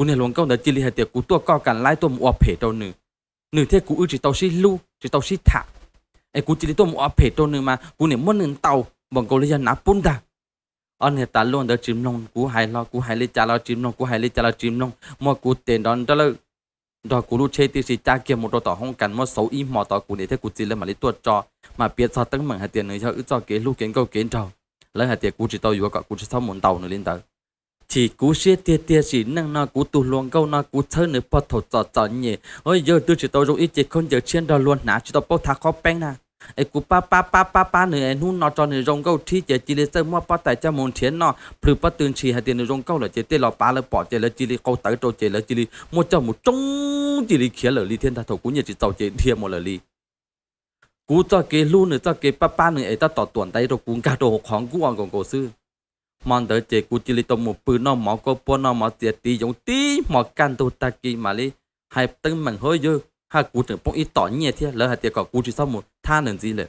cú này luôn câu đó chỉ là tiệc cú tua co cản lại tôi mua phê tàu nữa nữa thế cú ư chỉ tàu xí lu chỉ tàu xí thả ai cú chỉ là tôi mua phê tàu nữa mà cú này muốn nâng tàu bọn cậu lấy nạp bún đa anh hiện ta luôn đó chìm nong cú hay lo cú hay lấy trả lo chìm nong cú hay lấy trả lo chìm nong mà cú tiền đó đó là đó cú lúc chơi thì chỉ cha kia một đôi tỏ không cần mà xấu im mò tỏ cú này thế cú chỉ là mà lấy tuột cho mà biết sao tăng mừng hay tiền nữa cho ư cho kế lúc kiến câu kiến trầu lấy hay tiền cú chỉ tàu vừa cả cú chỉ sau muốn tàu nữa lên tới chỉ cú xe tia tia chỉ năng nó cú tu luôn câu nó cú thơ nữa bắt thổ tọt tọt nhẹ, ôi giờ tôi chỉ tao rồi ít chỉ không giờ trên đó luôn nã chỉ tao bao thà khó bén nè ai cú pa pa pa pa pa nữa anh nu nó cho nữa rong câu thi chỉ chỉ lấy sơ mua bắt tại cha muốn thiền nó phử bắt tương chỉ hai tiền nữa rong câu là chỉ tiền là ba là bỏ chỉ là chỉ lấy câu tới trâu chỉ là chỉ lấy mua cho một trống chỉ lấy khía là lý thiên tha thổ cú nhẹ chỉ tàu chỉ thiền một là lý cú cho cái lu nữa cho cái pa pa nữa ai ta tọt tuần tay rồi cú cả đồ hộp hỏng cú ăn còn cổ xưa mòn tới chế cú chỉ lì tông một bữa nó mỏ cơ bò nó mỏ tiệt tí giống tí mỏ căn tu ta kỳ mà lì hay tưng mảnh hơi dư hai cú trưởng bông ít tỏ nhẹ thế lỡ hai tiệt cọ cú chỉ sau một tha nền gì lệ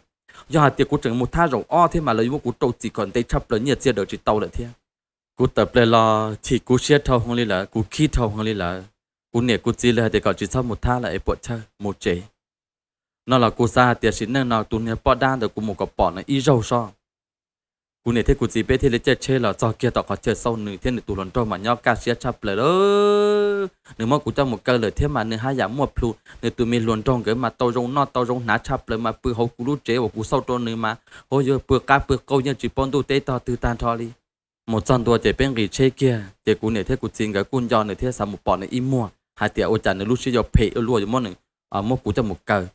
do hai tiệt cú trưởng một tha rộng o thế mà lấy một cú trâu chỉ còn tay chấp lớn nhẹ chia đỡ chỉ tàu lệ thế cú tập lệ là chỉ cú xe thâu không lì là cú khi thâu không lì là cú nhẹ cú chỉ lệ hai tiệt cọ chỉ sau một tha là ấy bộ chơi một chế nó là cú xa tiệt xin nên nào tu nè bỏ đan được cú một cọ bỏ nó y râu so cú này thế cú gì bé thế lấy chơi chơi là cho kia tao có chơi sau nửa thế nửa tụi lần trâu mà nhau ca sĩ chắp lời đó nửa mà cú cho một cơ lời thế mà nửa hai giảm một plu nửa tụi mình luôn trong cái mà tao rong nó tao rong ná chắp lời mà bự hậu cú lú chế và cú sau trâu nửa mà hồi giờ bự cá bự câu như chỉ pon tu tế tao từ tan thò đi một trăm tuổi chế bên gì chơi kia chế cú này thế cú xin cái cún do nửa thế sao một bọn này im mua hai tiệt ô chả nửa lú chơi giờ phê ở luôn giờ món nửa à mua cú cho một cơ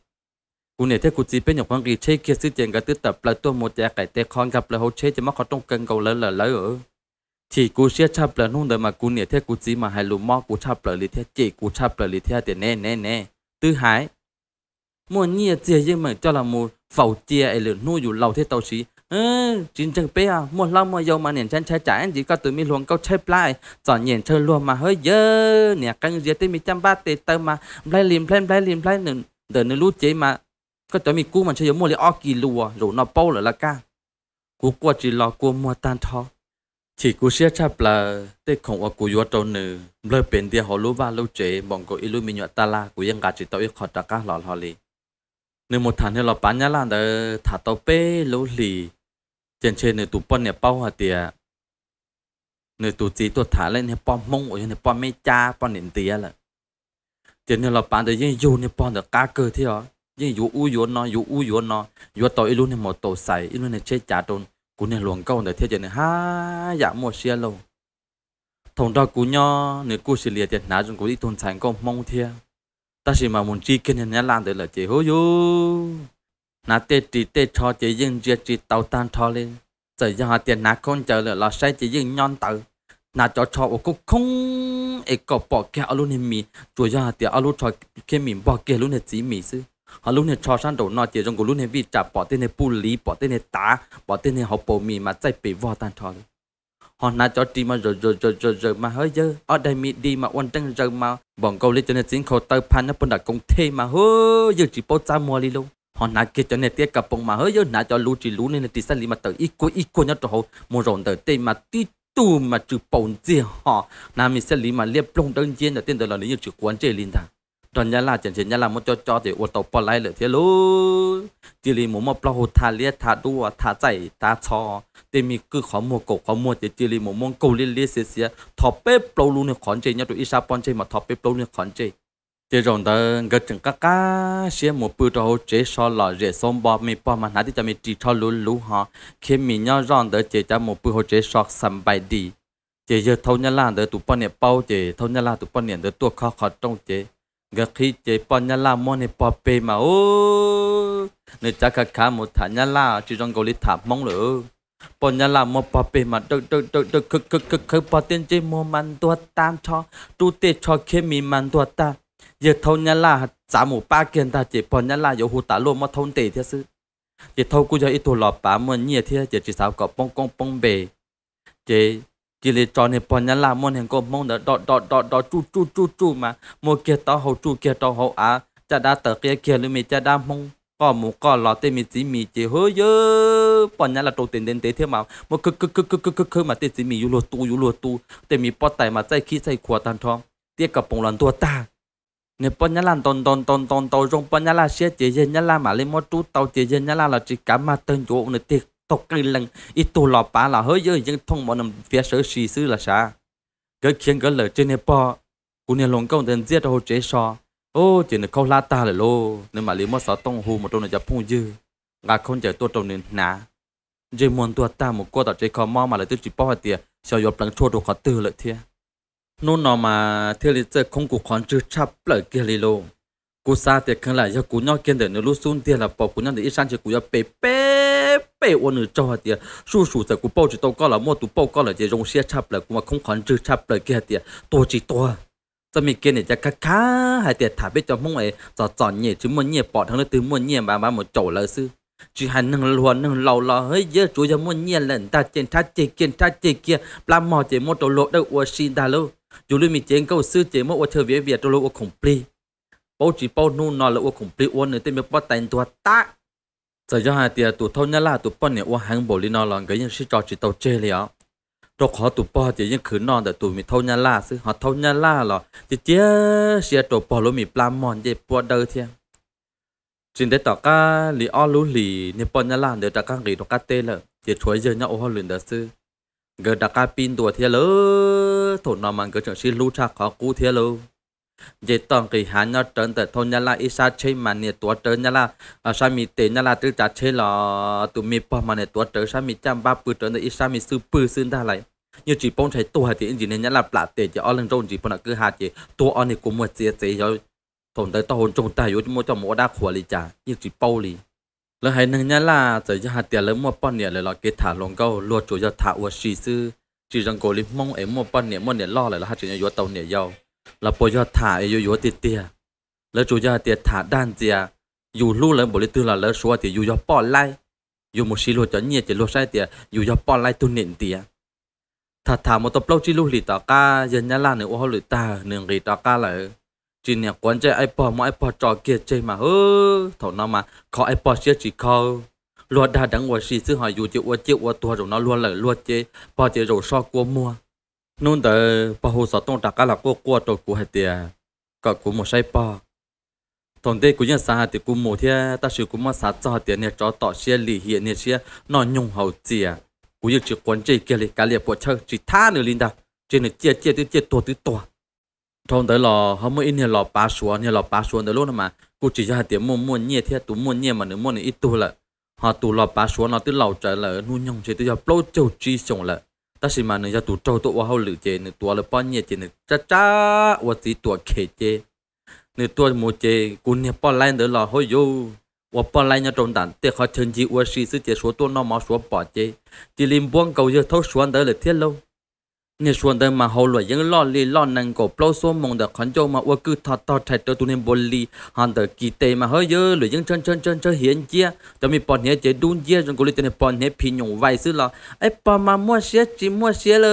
กูเนี่ยเท่กูจีเป็นอย่างวังรีเช่เคียซื้อเจียงกันตื้อตับปลาตัวโมเจไก่เตะคอนกับปลาโฮเช่จะมาขอต้องเกินเกาแล้วเหรอที่กูเชื่อชาปลานุ่งเดินมากูเนี่ยเท่กูจีมาให้ลุมมอกูชาปลาลิเทจีกูชาปลาลิเทเตเน่เน่เน่ตื้อหายมัวเนี่ยเจียยังเหมือนเจ้าละมูเฝ้าเจียไอเหลือนู่อยู่เราเท่เตาชีเออจริงจังเปียมัวเล่ามัวยาวมาเนี่ยฉันใช้จ่ายจีก็ตัวมีหลวงก็ใช้ปลายจอนเนี่ยเธอรวมมาเฮ้ยเยอะเนี่ยกันเรียเต้มีจำบ้าเตเติมมาไล่ลิมไล่ไล่ลิมไล่หนึ่งเดินนู้รู้เจมาก็แต่มีกูมันเชยมัวเลยออกีลัวหรือนอเป้าหรือละก้ากูกลัวจีรอกูมัวตันทอ chỉ cú xe chắp là tê không ở cú yếu trâu nữ lời bên địa họ lú ba lú chế bọn cú ilu mi nhọt ta la cú yên cả chỉ tao ít khọt ta cá lọt họ li một thằng thì lọt bán nhá là thả tao pê lú lì trên trên nửa tụ bọn nè bao hả tiề nửa tụ chỉ tụ thả lên nè bọn mông ở nè bọn mê cha bọn nền tiề là trên nửa lọt bán đờ yên yêu nè bọn đờ cá cơ thế đó ye yu u yu no yu u yu no yu to ilu ne mo to sai ilu ne che cha ton cú ne luồng câu để thiết này ha dạ mua xe lâu thằng đó cú nho nếu cú xử lý tiền nã chúng cú đi thôn sản công mong thia ta chỉ mà muốn chi kinh này làm được là chỉ hối yo nã tê chỉ cho chỉ dưng chia chỉ tàu tan cho lên giờ giờ họ tiền con chờ là là sai chỉ nhon tự nã cho cho ô cú không ấy có bỏ cái alu này mì rồi giờ tiền alu cho cái mì bỏ cái alu này chỉ mì xứ họ luôn hết cho sang đầu nói tiền trong cổ luôn hết vì trả bỏ tên hết bù lý bỏ tên hết tá bỏ tên hết học bổ mì mà chạy bị vò tan cho họ na cho đi mà rồi rồi rồi rồi rồi mà hơi dơ ở đây mi đi mà quan trăng rồi mà bọn câu lên cho nên chính khẩu tơ pan nó bên đặt công thế mà hơi dơ chỉ bao trăm mua luôn họ na kia cho nên tiếc cặp bông mà hơi dơ na cho lú chỉ lú nên tí sang lý mà tới ít cuối ít cuối nhất mua rộn tới tê mà tí tu mà trừ bồn gì họ na mi sẽ lý mà liệp lông đơn nhiên là tên đó là lý như chữ quán chế linh thang toàn nhà là chẳng chỉ nhà là một cho cho thì ô tô bỏ lại lửa thế lú chỉ li mồm một bao hồ thà liệt thà đua thà chạy thà cho thì mình cứ khó mua cổ khó mua thì chỉ li mồm mong cầu liên liên xí xí thọ bếp bao luôn này khoản chơi nhà tụi isa pon chơi mà thọ bếp bao luôn khoản chơi thì rồi đó cái chừng cá cá xe một bữa đầu chế so là rẻ xong bò mi bò mà nãy thì cho mình chỉ cho lú lú ha khi mình nhau rồi đó chế cho một bữa hồ chế so sắm bài đi chế giờ thâu nhà là đó tụi bọn này bao chế thâu nhà là tụi bọn này đó tụi khó khó trong chế gà khi chế bò nhà la mò nè bò bê mà ô nè chắc cả cả một thả nhà la chỉ trong gò lì thả mong lo, bò nhà la mò bò bê mà đực đực đực đực cực cực cực cực bò tiền chế mò mặn tua tan cho tu tê cho khi mi mặn tua ta giờ thâu nhà la giá mù ba kiện ta chế bò nhà la yếu hụt ta luôn mà thâu tê thế sư chế thâu cú giờ ít tu lọ bá mò nhẹ thế chế chỉ sao có bông con bông bê chế chỉ là trò này bọn nhà là môn hàng công mong đỡ đọ đọ đọ đọ chu chu chu chu mà mua kia tao hậu chu kia tao hậu á cha đã tờ kia kia lưu mi cha đã mong có mù có lọ tê mi chỉ mi chỉ hơi nhớ bọn nhà là đầu tiên đến thế thế mà mua cứ cứ cứ cứ cứ cứ cứ mà tê chỉ mi yêu lúa tu yêu lúa tu tê mi bắt tay mà say khí say khua tan thong tiếc gặp bông lần tua ta nếu bọn nhà làm tòn tòn tòn tòn tàu trong bọn nhà là xe chỉ nhà là mà lên mót tu tàu chỉ nhà là là chỉ cả mà tên chỗ người tiếc tộc cây lần ít tu lọ bá là hơi giới những thông bọn nằm phía sở xì xứ là xa cái khiến cái lời trên Nepal cũng nên lòng Câu tên giết hồ chế so ô trên này câu la ta là lô nên mà lý mất sáu tông hù một trong này chập phun dư ngà không chạy tua trong nền nã chỉ muốn tua ta một cô tạo chế khó mò mà lại tức chỉ bỏ tiệt sau dọc lần thua đồ khó từ lợi thiệt nô nó mà thiên lý chơi không cục khoản chữ chắp lợi kia lì lô กูซาเตคันไหลยากูนอกเกินเดนลูซุนเตียละปอกูนั่นเดอีสันเจกูยาเปเป๊เป้วันหนึ่งจอเตียสู้สู้แต่กูเป้าจิตโตก็ละมั่วตัวเป้าก็ละเจรงเสียชับละกูมาคงขอนจืดชับละแกเตียตัวจิตตัวจะมีเกณฑ์เนี่ยจะคักค้าหายเตียถามไปจอมมงไอ้จอจอนเนี่ยชื่อมันเนี่ยปอดทั้งนั้นตื่นมันเนี่ยมามาหมดโจละซื้อจีหันหนึ่งลวนหนึ่งเหล่าละเฮ้ยเยอะจุยมันเนี่ยเล่นตาเจนทัดเจเกียนทัดเจเกียปลาหมอเจมดโตโลได้อวชินดาโลอยู่ลืมมีเจงก็ซื้อเจมดอวเธอเวียเวียโตโลอวคงปลี bố chỉ bố nu nó là u complete u nữa tên mình bắt tay tua ta giờ cho hai tiệt tụt thâu nhá là tụi bọn này u hàng bộ li nó là cái như sự cho chỉ tàu chơi liền á rồi họ tụi bò thì những khử non để tụt mình thâu nhá là sự họ thâu nhá là là chỉ chia chia tụt bò luôn mình làm mòn để bò đời thiên chính để tỏ cá li o lú li nên bọn nhá là để đặt cá lý đặt các tê lợ thì chuối giờ nhá ô hoa luyện đó sư gờ đặt cá pin tụt thiên lỡ thổ nó mà gờ chẳng xin lú cha khó cú thiên lâu dễ tòng cái hà nhau trơn tại thôn nhà là isa chơi mà nè tua trơn nhà là sao mi tê nhà la à, tự trả chơi là tụi mi bỏ mà nè tua trơn sao mi chăm ba bự trơn tại isa mi sư bự sư ra lại như chỉ bông thấy tua thì anh gì nên nhà la plạ tê cho ở lần trong chỉ bông là cứ hà chỉ tua ở này cũng một chia chia rồi thôn tới tao hồn trong tài yếu mua cho mua đa khỏa lì trả như chỉ bao lì lần hay nâng nhà là tới giờ hạt tiền lớn mua bông nè lại là cái thả lòng câu luộc chủ cho thả uất sư chỉ rằng cổ lý mong em mua bông nè mua nè lo lại là hạt chỉ nhà yếu nè giàu là bố cho thả yêu yếu tiệt tiệt lỡ chủ cho tiệt thả đan tiệt dù lúc lỡ bố lý tư là lỡ số thì dù bỏ lại dù một xí lúa cho nhiệt chỉ lúa sai tiệt dù bỏ lại tu nịnh tiệt thả thả một tập lâu chỉ lúc lì tao dân nhà lan nữa ô lì ta nương lì tao ca lỡ chỉ nhà quán chơi ipod mà ipod trò kia chơi mà hơ thầu nó mà khó ipod xia chỉ khâu lúa đa đắng quá xí chứ hỏi chịu quá chịu quá tua rồi nó luôn lỡ luôn chơi bỏ chơi rồi so cua mua nun tờ bà hồ sợ tông trạc là cô qua tổ cụ hệ tiề cả cụ một say bà thằng tê cụ nhân sa thì cụ mồ thế ta sử cụ mà sát cho tiền nè cho tọt xe lì hiện nè xe nó nhung hậu tiề cụ yêu chỉ quan chơi kia lì cả liệp bộ chơi chỉ tha nữa linh đâu trên này chia chia từ chia tổ từ tổ thằng tớ lò hôm mới in lò ba xuống nhà lò ba xuống tới luôn mà cụ chỉ cho hạt tiền mua mua nhẹ thế tú mua nhẹ mà nữa mua này ít tu là họ tụ lò ba xuống nó từ lầu trở là nuôi nhung chỉ từ giờ lâu châu chi sống là ta xin mà nó tu trâu tu hao lử chế nó tua là bao nhiêu chế nó cha cha và chỉ tua khề chế nó tua một chế cũng nhà bao lai nữa là hơi yêu và lai nhà trong đàn tiếc họ chân chỉ và sĩ sư chế số tua nó mà số bỏ chế chỉ liên buông cầu giờ thấu xuống đó là thiết lâu เนี่ยชวนเดินมาเขาหลวยยังล่อลีล่อนังก็ปล้ส้มมองเด็กขันโจมาว่าคือทัดต่อแทตัวตุนบนลีหันเด็กกีเตมาเฮ้ยเยอะหรือยังเชิญเชิญเชิญเชิญเฮียนเจียจะมีปอนเฮียเจดุนเจียจนกูเลยจะในปอนเฮียพิญงไว้ซื้อละไอ้ปอนมามั่วเสียจีมั่วเสียเล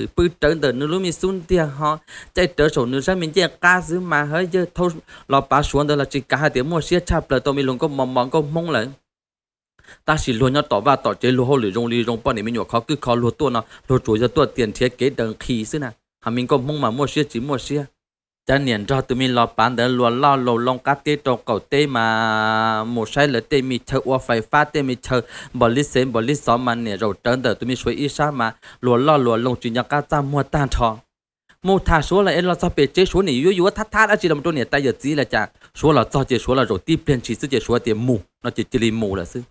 ยปื้เตินเดินนึกรู้มีซุนเตียฮะใจเต๋อโฉนึกใช่มีเจียกล้าซื้อมาเฮ้ยเยอะเท่าเราป้าชวนเดินละจีกาเตียมั่วเสียชาเปล่าตัวมีลงก็มองมองก็มองเลย ta chỉ luôn nhớ tỏ và tỏ chế luôn hồ lửa rong li rong bao này mình nhỏ khó cứ khó luôn tuôn nó luôn chuối ra tuôn tiền thiết kế đằng khí xí nè hà mình có mong mà mua xe chỉ mua xe ta niệm cho tụi mình lo bán để luôn lo lầu long cá tê trong cầu tê mà một sai là tê mi chơi qua phải phát tê mi chơi bỏ lít xem bỏ lít xóm mà nè rồi trơn đờ tụi mình suy ý sao mà luôn lo luôn lông chuyện nhà cá ta mua tan thọ mua thà số là em lo sao bề chế số này yếu yếu thắt thắt ở chỉ làm chỗ này tay giờ chỉ là chả số là do chế số là rồi tiếp biến chỉ số chế số tiền mù nó chỉ chỉ mù là xứ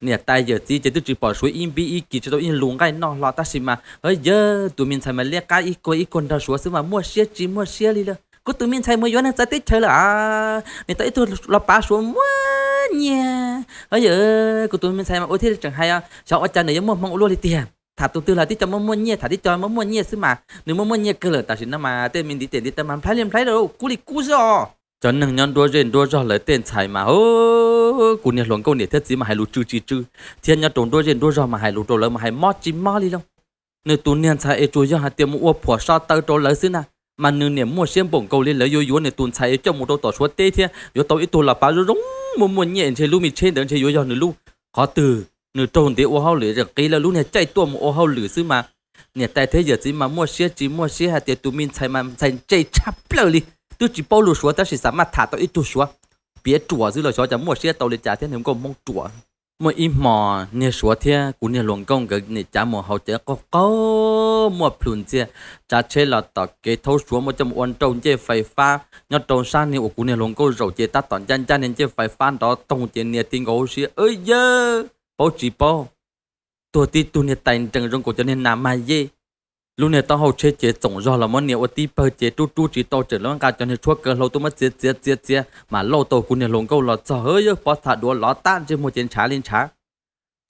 nè tay giờ chỉ chỉ tôi chỉ bỏ suối in bi ít kỹ cho tôi in luôn cái nó lo ta xí mà ấy giờ tụi mình thấy mà liếc cái ít coi ít con đâu xuống xí mà mua xe chỉ mua xe đi đó, cứ tụi mình thấy mua gió này sẽ tết chơi là à, nè tới tôi lo ba xuống mua nha ấy giờ cứ tụi mình thấy mà ôi thế chẳng hay à sao ở chân này mua mong luôn đi tiền thả tụi tôi là tí cho mua mua nhẹ thả tí cho mua mua nhẹ xí mà nếu mua mua nhẹ cơ là ta xí nó mà tên mình đi tiền đi tao mà phải liền phải đâu cú đi cú rồi cho nên nhân đôi rèn đôi rõ lấy tiền tài mà ô cụ nhà luận câu này thiết gì mà hai lú chư chư chư thiên nhà trốn đôi rèn đôi rõ mà hai lú trâu lấy mà hai mót chỉ mót đi đâu nơi tu niên tài ấy chúa cho hai tiệm mua phò sao tao trâu lấy xin à mà nửa niệm mua xem bổng câu lên lấy yếu yếu này tuần tài cho một đôi tỏ số tê thiên yếu tao ít tu là bao rúng mua mua nhện chơi lu mì trên đến chơi yếu cho nửa lu khó từ nửa trốn thì ô hao lửa rồi cái là lu này chạy tua một ô hao lửa xứ mà nè tài thế giờ gì mà mua xe chỉ mua xe hai tiệm tu minh tài mà tài chạy chắp lời đi tôi chỉ bao lù xuống ta chỉ sắm mặt thả tôi ít tu xuống bia chùa dư lời cho chấm một xe tàu lịch trả thế nếu có mong chùa một im mò nè xuống thế cũng nè luồng công cái nè trả mò hậu chế có có một phun chia trả chế là tờ cái thấu xuống một trăm uốn trâu chế phải pha nhớ trâu sang nè cũng nè luồng công rồi chế ta toàn chân chân nên chế phải pha đó tông chế nè tiếng gấu xe ơi dơ bao chỉ bao tôi ti tu nè tay trần rong cổ cho nên nằm mai dê lúc này tao hầu chơi chơi tổng do là món nhiều tí bơ chơi tu tu chỉ tao chơi lắm cả cho nên chua cơ lâu tụi mất chơi chơi chơi chơi mà lâu tao cũng nên lồng câu là cho hơi ớ bỏ thả đùa ló tan chứ một chén trà lên trà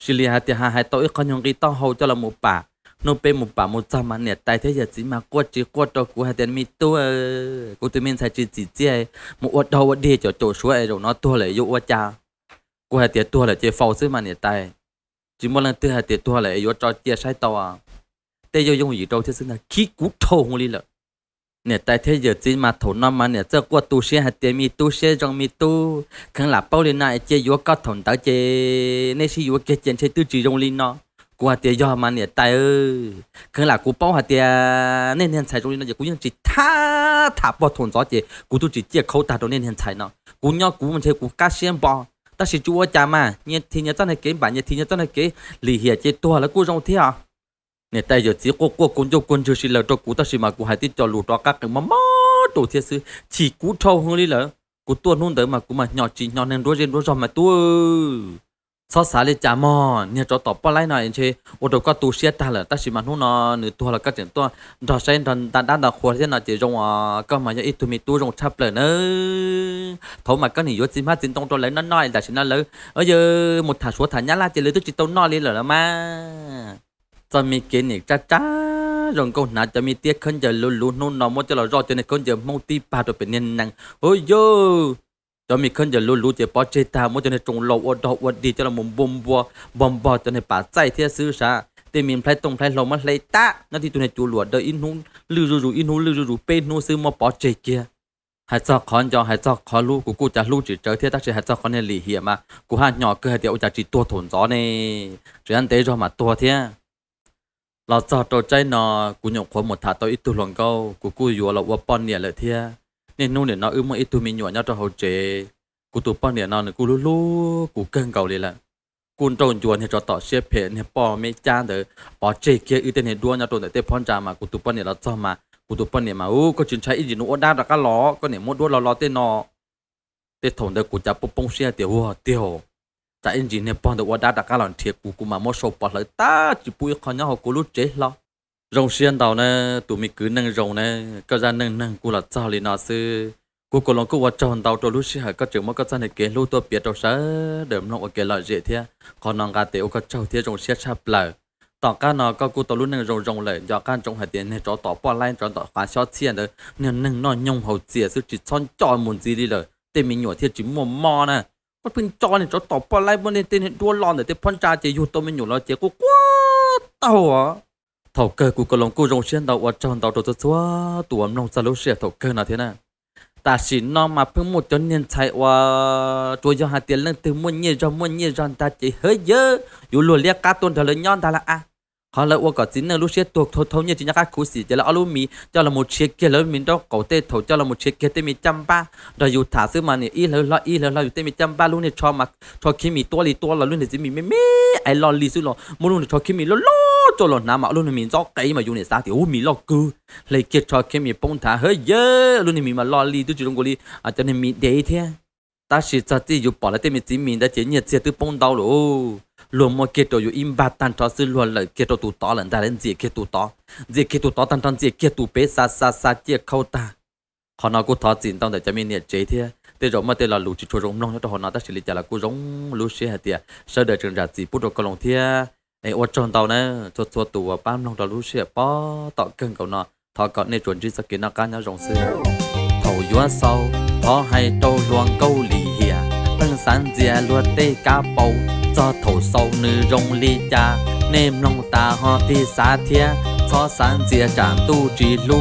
xử lý hạt tiền hai hai tao ít con nhung cái tao hầu cho là một bà nó bên một bà một trăm mà nè tại thế giờ chỉ mà quất chỉ quất cho của hạt tiền mi tu của tụi mình sai chỉ chỉ chơi một quất đầu quất đi cho chỗ xuống rồi nó tua lại dụ quất cha của hạt tiền tua lại chơi phao xứ mà nè tại chỉ một lần thứ hạt tiền tua lại dụ cho chơi sai tao à tê yo dùng gì đâu thế là khí cú thô không lý lợ nè tại thế giờ chỉ mà thổ nó mà nè cho qua tu xe hạt tiền mi tu xe trong mi tu khăn là bao lên này chơi vô có thổn tao chơi nên si vô kia chơi chơi tư chỉ trong linh nó qua tiền do mà nè tại ơi khăn là của bao hạt tiền nên hiện xài trong linh nó giờ cũng chỉ tha thả bao thổn gió chơi cũng tu chỉ chơi khâu ta trong nên hiện xài nó của nhau của mình chơi của cá xem bao, ta sẽ chúa cha mà nhớ thì nhớ tao này kế bản nhớ thì nhớ tao này kế lì hiệp chơi tua là của trong thế à nè tại giờ chỉ có có con cho con chơi là cho cú ta xí mà cú hai tít cho lù cho các cái mà mà tổ thiết sư chỉ cú thâu hơn đi là cú tuôn luôn tới mà cú mà nhỏ chỉ nhỏ nên rối rên rối rò mà tu sao xả lên chả mò nè cho tỏ bao lại anh chứ ô đồ có tu xe ta là ta xí mà nó nó nửa tu là các chuyện tu đó sẽ đàn đàn đàn đàn khoa thế nào chỉ trong à các mà như ít tu mi tu trong chập lại nữa thôi mà các nỉ vô chim hát chim tông cho lấy nó nói là chỉ nó lấy ở giờ một thả số thả nhá là chỉ lấy tôi chỉ tông nói lên là mà จะมีเกณฑ์อีกจ้าจ้ารองก็น่าจะมีเตี้ยขึ้นจะลุลุนน่นนอมว่าจะเรารอจะในขึ้นจะมังตีปาตัวเป็นเนียนนังโอ้ยโยจะมีขึ้นจะลุลุนจะปอเจตามว่าจะในตรงเราอดดอกอดดีจะเราบมุมบ่มบัวบอมบอจะในป่าใจเที่ยซื้อซาเตมีนไพลตรงไพลเรามาเลยตะนาทีตัวในจูหลวดเดอินหนลือรูรูอินหนลือรูรูเป็นหูซื้อมาปอเจเกียหายจอกคอนจอหายจอกคอลูกกูกูจะลูกจีเจอเที่ยตักใจหายจอกคอนในหลีเหียมา กูหันหน่อเกอเดียวจะจีตัวถนจอเน่เรื่เตยจอมาตัวเทียเราจอดตัวใจนอกูหยกความหมดถาตัวอิตุหลงเก้ากูกูอยู่เราว่าป้อนเนี่ยเลยเทียเนี่ยนู่นเนี่ยนออึ้มอิตุมีหยวนยอดตัวเขาเจกูตัวป้อนเนี่ยนอนีกูรู้รู้กูเก่งเก่าเลยละกูโดนยวนเนี่ยจอดต่อเชียเพนเนี่ยปอไม่จ้าเด้อปอเจเกียอึเตเนี่ยด้วนยอดตัวเนี่ยเตพอนจามา กูตัวป้อนเนี่ยเราจอมากูตัวป้อนเนี่ยมาอู้ก็จึงใช้อินจินุด้า้วก็ล้อก็เนี่ยมดด้วนเราล้อเตนอเตถงเด้อกูจะปุ๊บปงเชียเตียวเตียว ta engine ne pon de wa data ka lon thie ku ku ma mo so pa lai ta chi pu kho nya ho ku lu che lo rong xian dao ne tu cứ nang rong ne ka ra nang nang ku la cha li na se ku ko lon ku wa chon dao to lu shi ha ka chừng mo ka cha ne ke lu to pie to sa de mo wa ke la je thia ko nang ga te o ka chau thia rong xian cha pla có cụ tổ lúc nâng rồng rồng lại do cá hải tiền này cho tỏ bỏ lại cho tỏ khóa xóa tiền đấy nên nâng nó nhung hậu chia sự chỉ son cho muốn rồi tên mình nhỏ thiệt chỉ mua mò nè มันพึ่งจอเนี่ยจอตอบปลายบนเนี่ยเต้นด้วนรอนเนี่ยเต้พันจ่าเจียอยู่ตัวมันอยู่แล้วเจียกูกว้าเต่าอ่ะเต่าเกอกูกระลงกูรงเชียนเต่าอ่ะจอนเต่าตัวตัวตัวมันลงซาลูเชียเต่าเกอน่ะเท่านั้นแต่สิน้องมาเพิ่งหมดจนเนี่ยใช่ว่าตัวยอหาเตียนเรื่องตื่นมุ่งเนี่ยจอมุ่งเนี่ยจอนตาเจียเฮ้ยเยอะอยู่หลุดเรียกการ์ตูนเธอเลยย้อนตาละอ่ะ họ là qua cả chính là lúc chết tuột thâu thâu như chính nhắc các cú sĩ cho là alo mi cho là một chiếc kia lớn mình đó cổ tê thầu cho là một chiếc kia tê mi trăm ba rồi dù thả xứ mà này y lớn lo y lớn lo dù tê mi trăm ba luôn này cho mà cho khi mi to lì to là luôn này chỉ mi mi mi ai lo lì xứ lo muốn luôn cho khi mi lo lo cho lo nà mà luôn này mình do cái mà dùng này sao thì ô mi lo cứ lấy kia cho khi mi bông thả hơi dơ luôn này mi mà lo lì tôi chỉ luôn có lì à cho nên mi để thế ta chỉ cho tí dù bỏ lại tên mình chỉ mình đã chỉ nhiệt chỉ tự bông đau lỗ luôn mà kết rồi im ba tan cho sự luôn lại kết rồi tụ to lần ra đến gì kết tụ to gì kết tụ to tan tan gì kết tụ bé xa xa xa chia khâu ta họ nói cô thọ tiền tao để cho mình nhiệt chế thế thế rồi mà thế là lũ chỉ cho rong nong cho họ nói ta chỉ lý giải là cô rong lũ xe hạt tiền sau đời trường ra gì bút rồi còn thế này ở trong tàu nữa cho cho và bám nong đó lũ xe bỏ tạo cưng cầu nọ thọ cậu này chuẩn chỉ sẽ kiến nó cá nhau rong xe thầu yuan sau họ hay đâu loạn câu lì hiền tân sản luật tê cá bầu cho thổ sâu nữ rong ly nông ta họ thì xa thia cho sản dìa trạm tu trì lu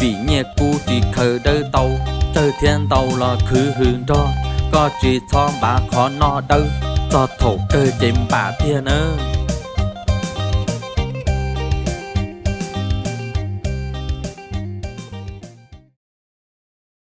vì nhẹ cu trì khờ đơ tàu tơ thiên tàu là khứ hương đó có trì cho bà khó no cho thổ cơ chém bà thiên ơ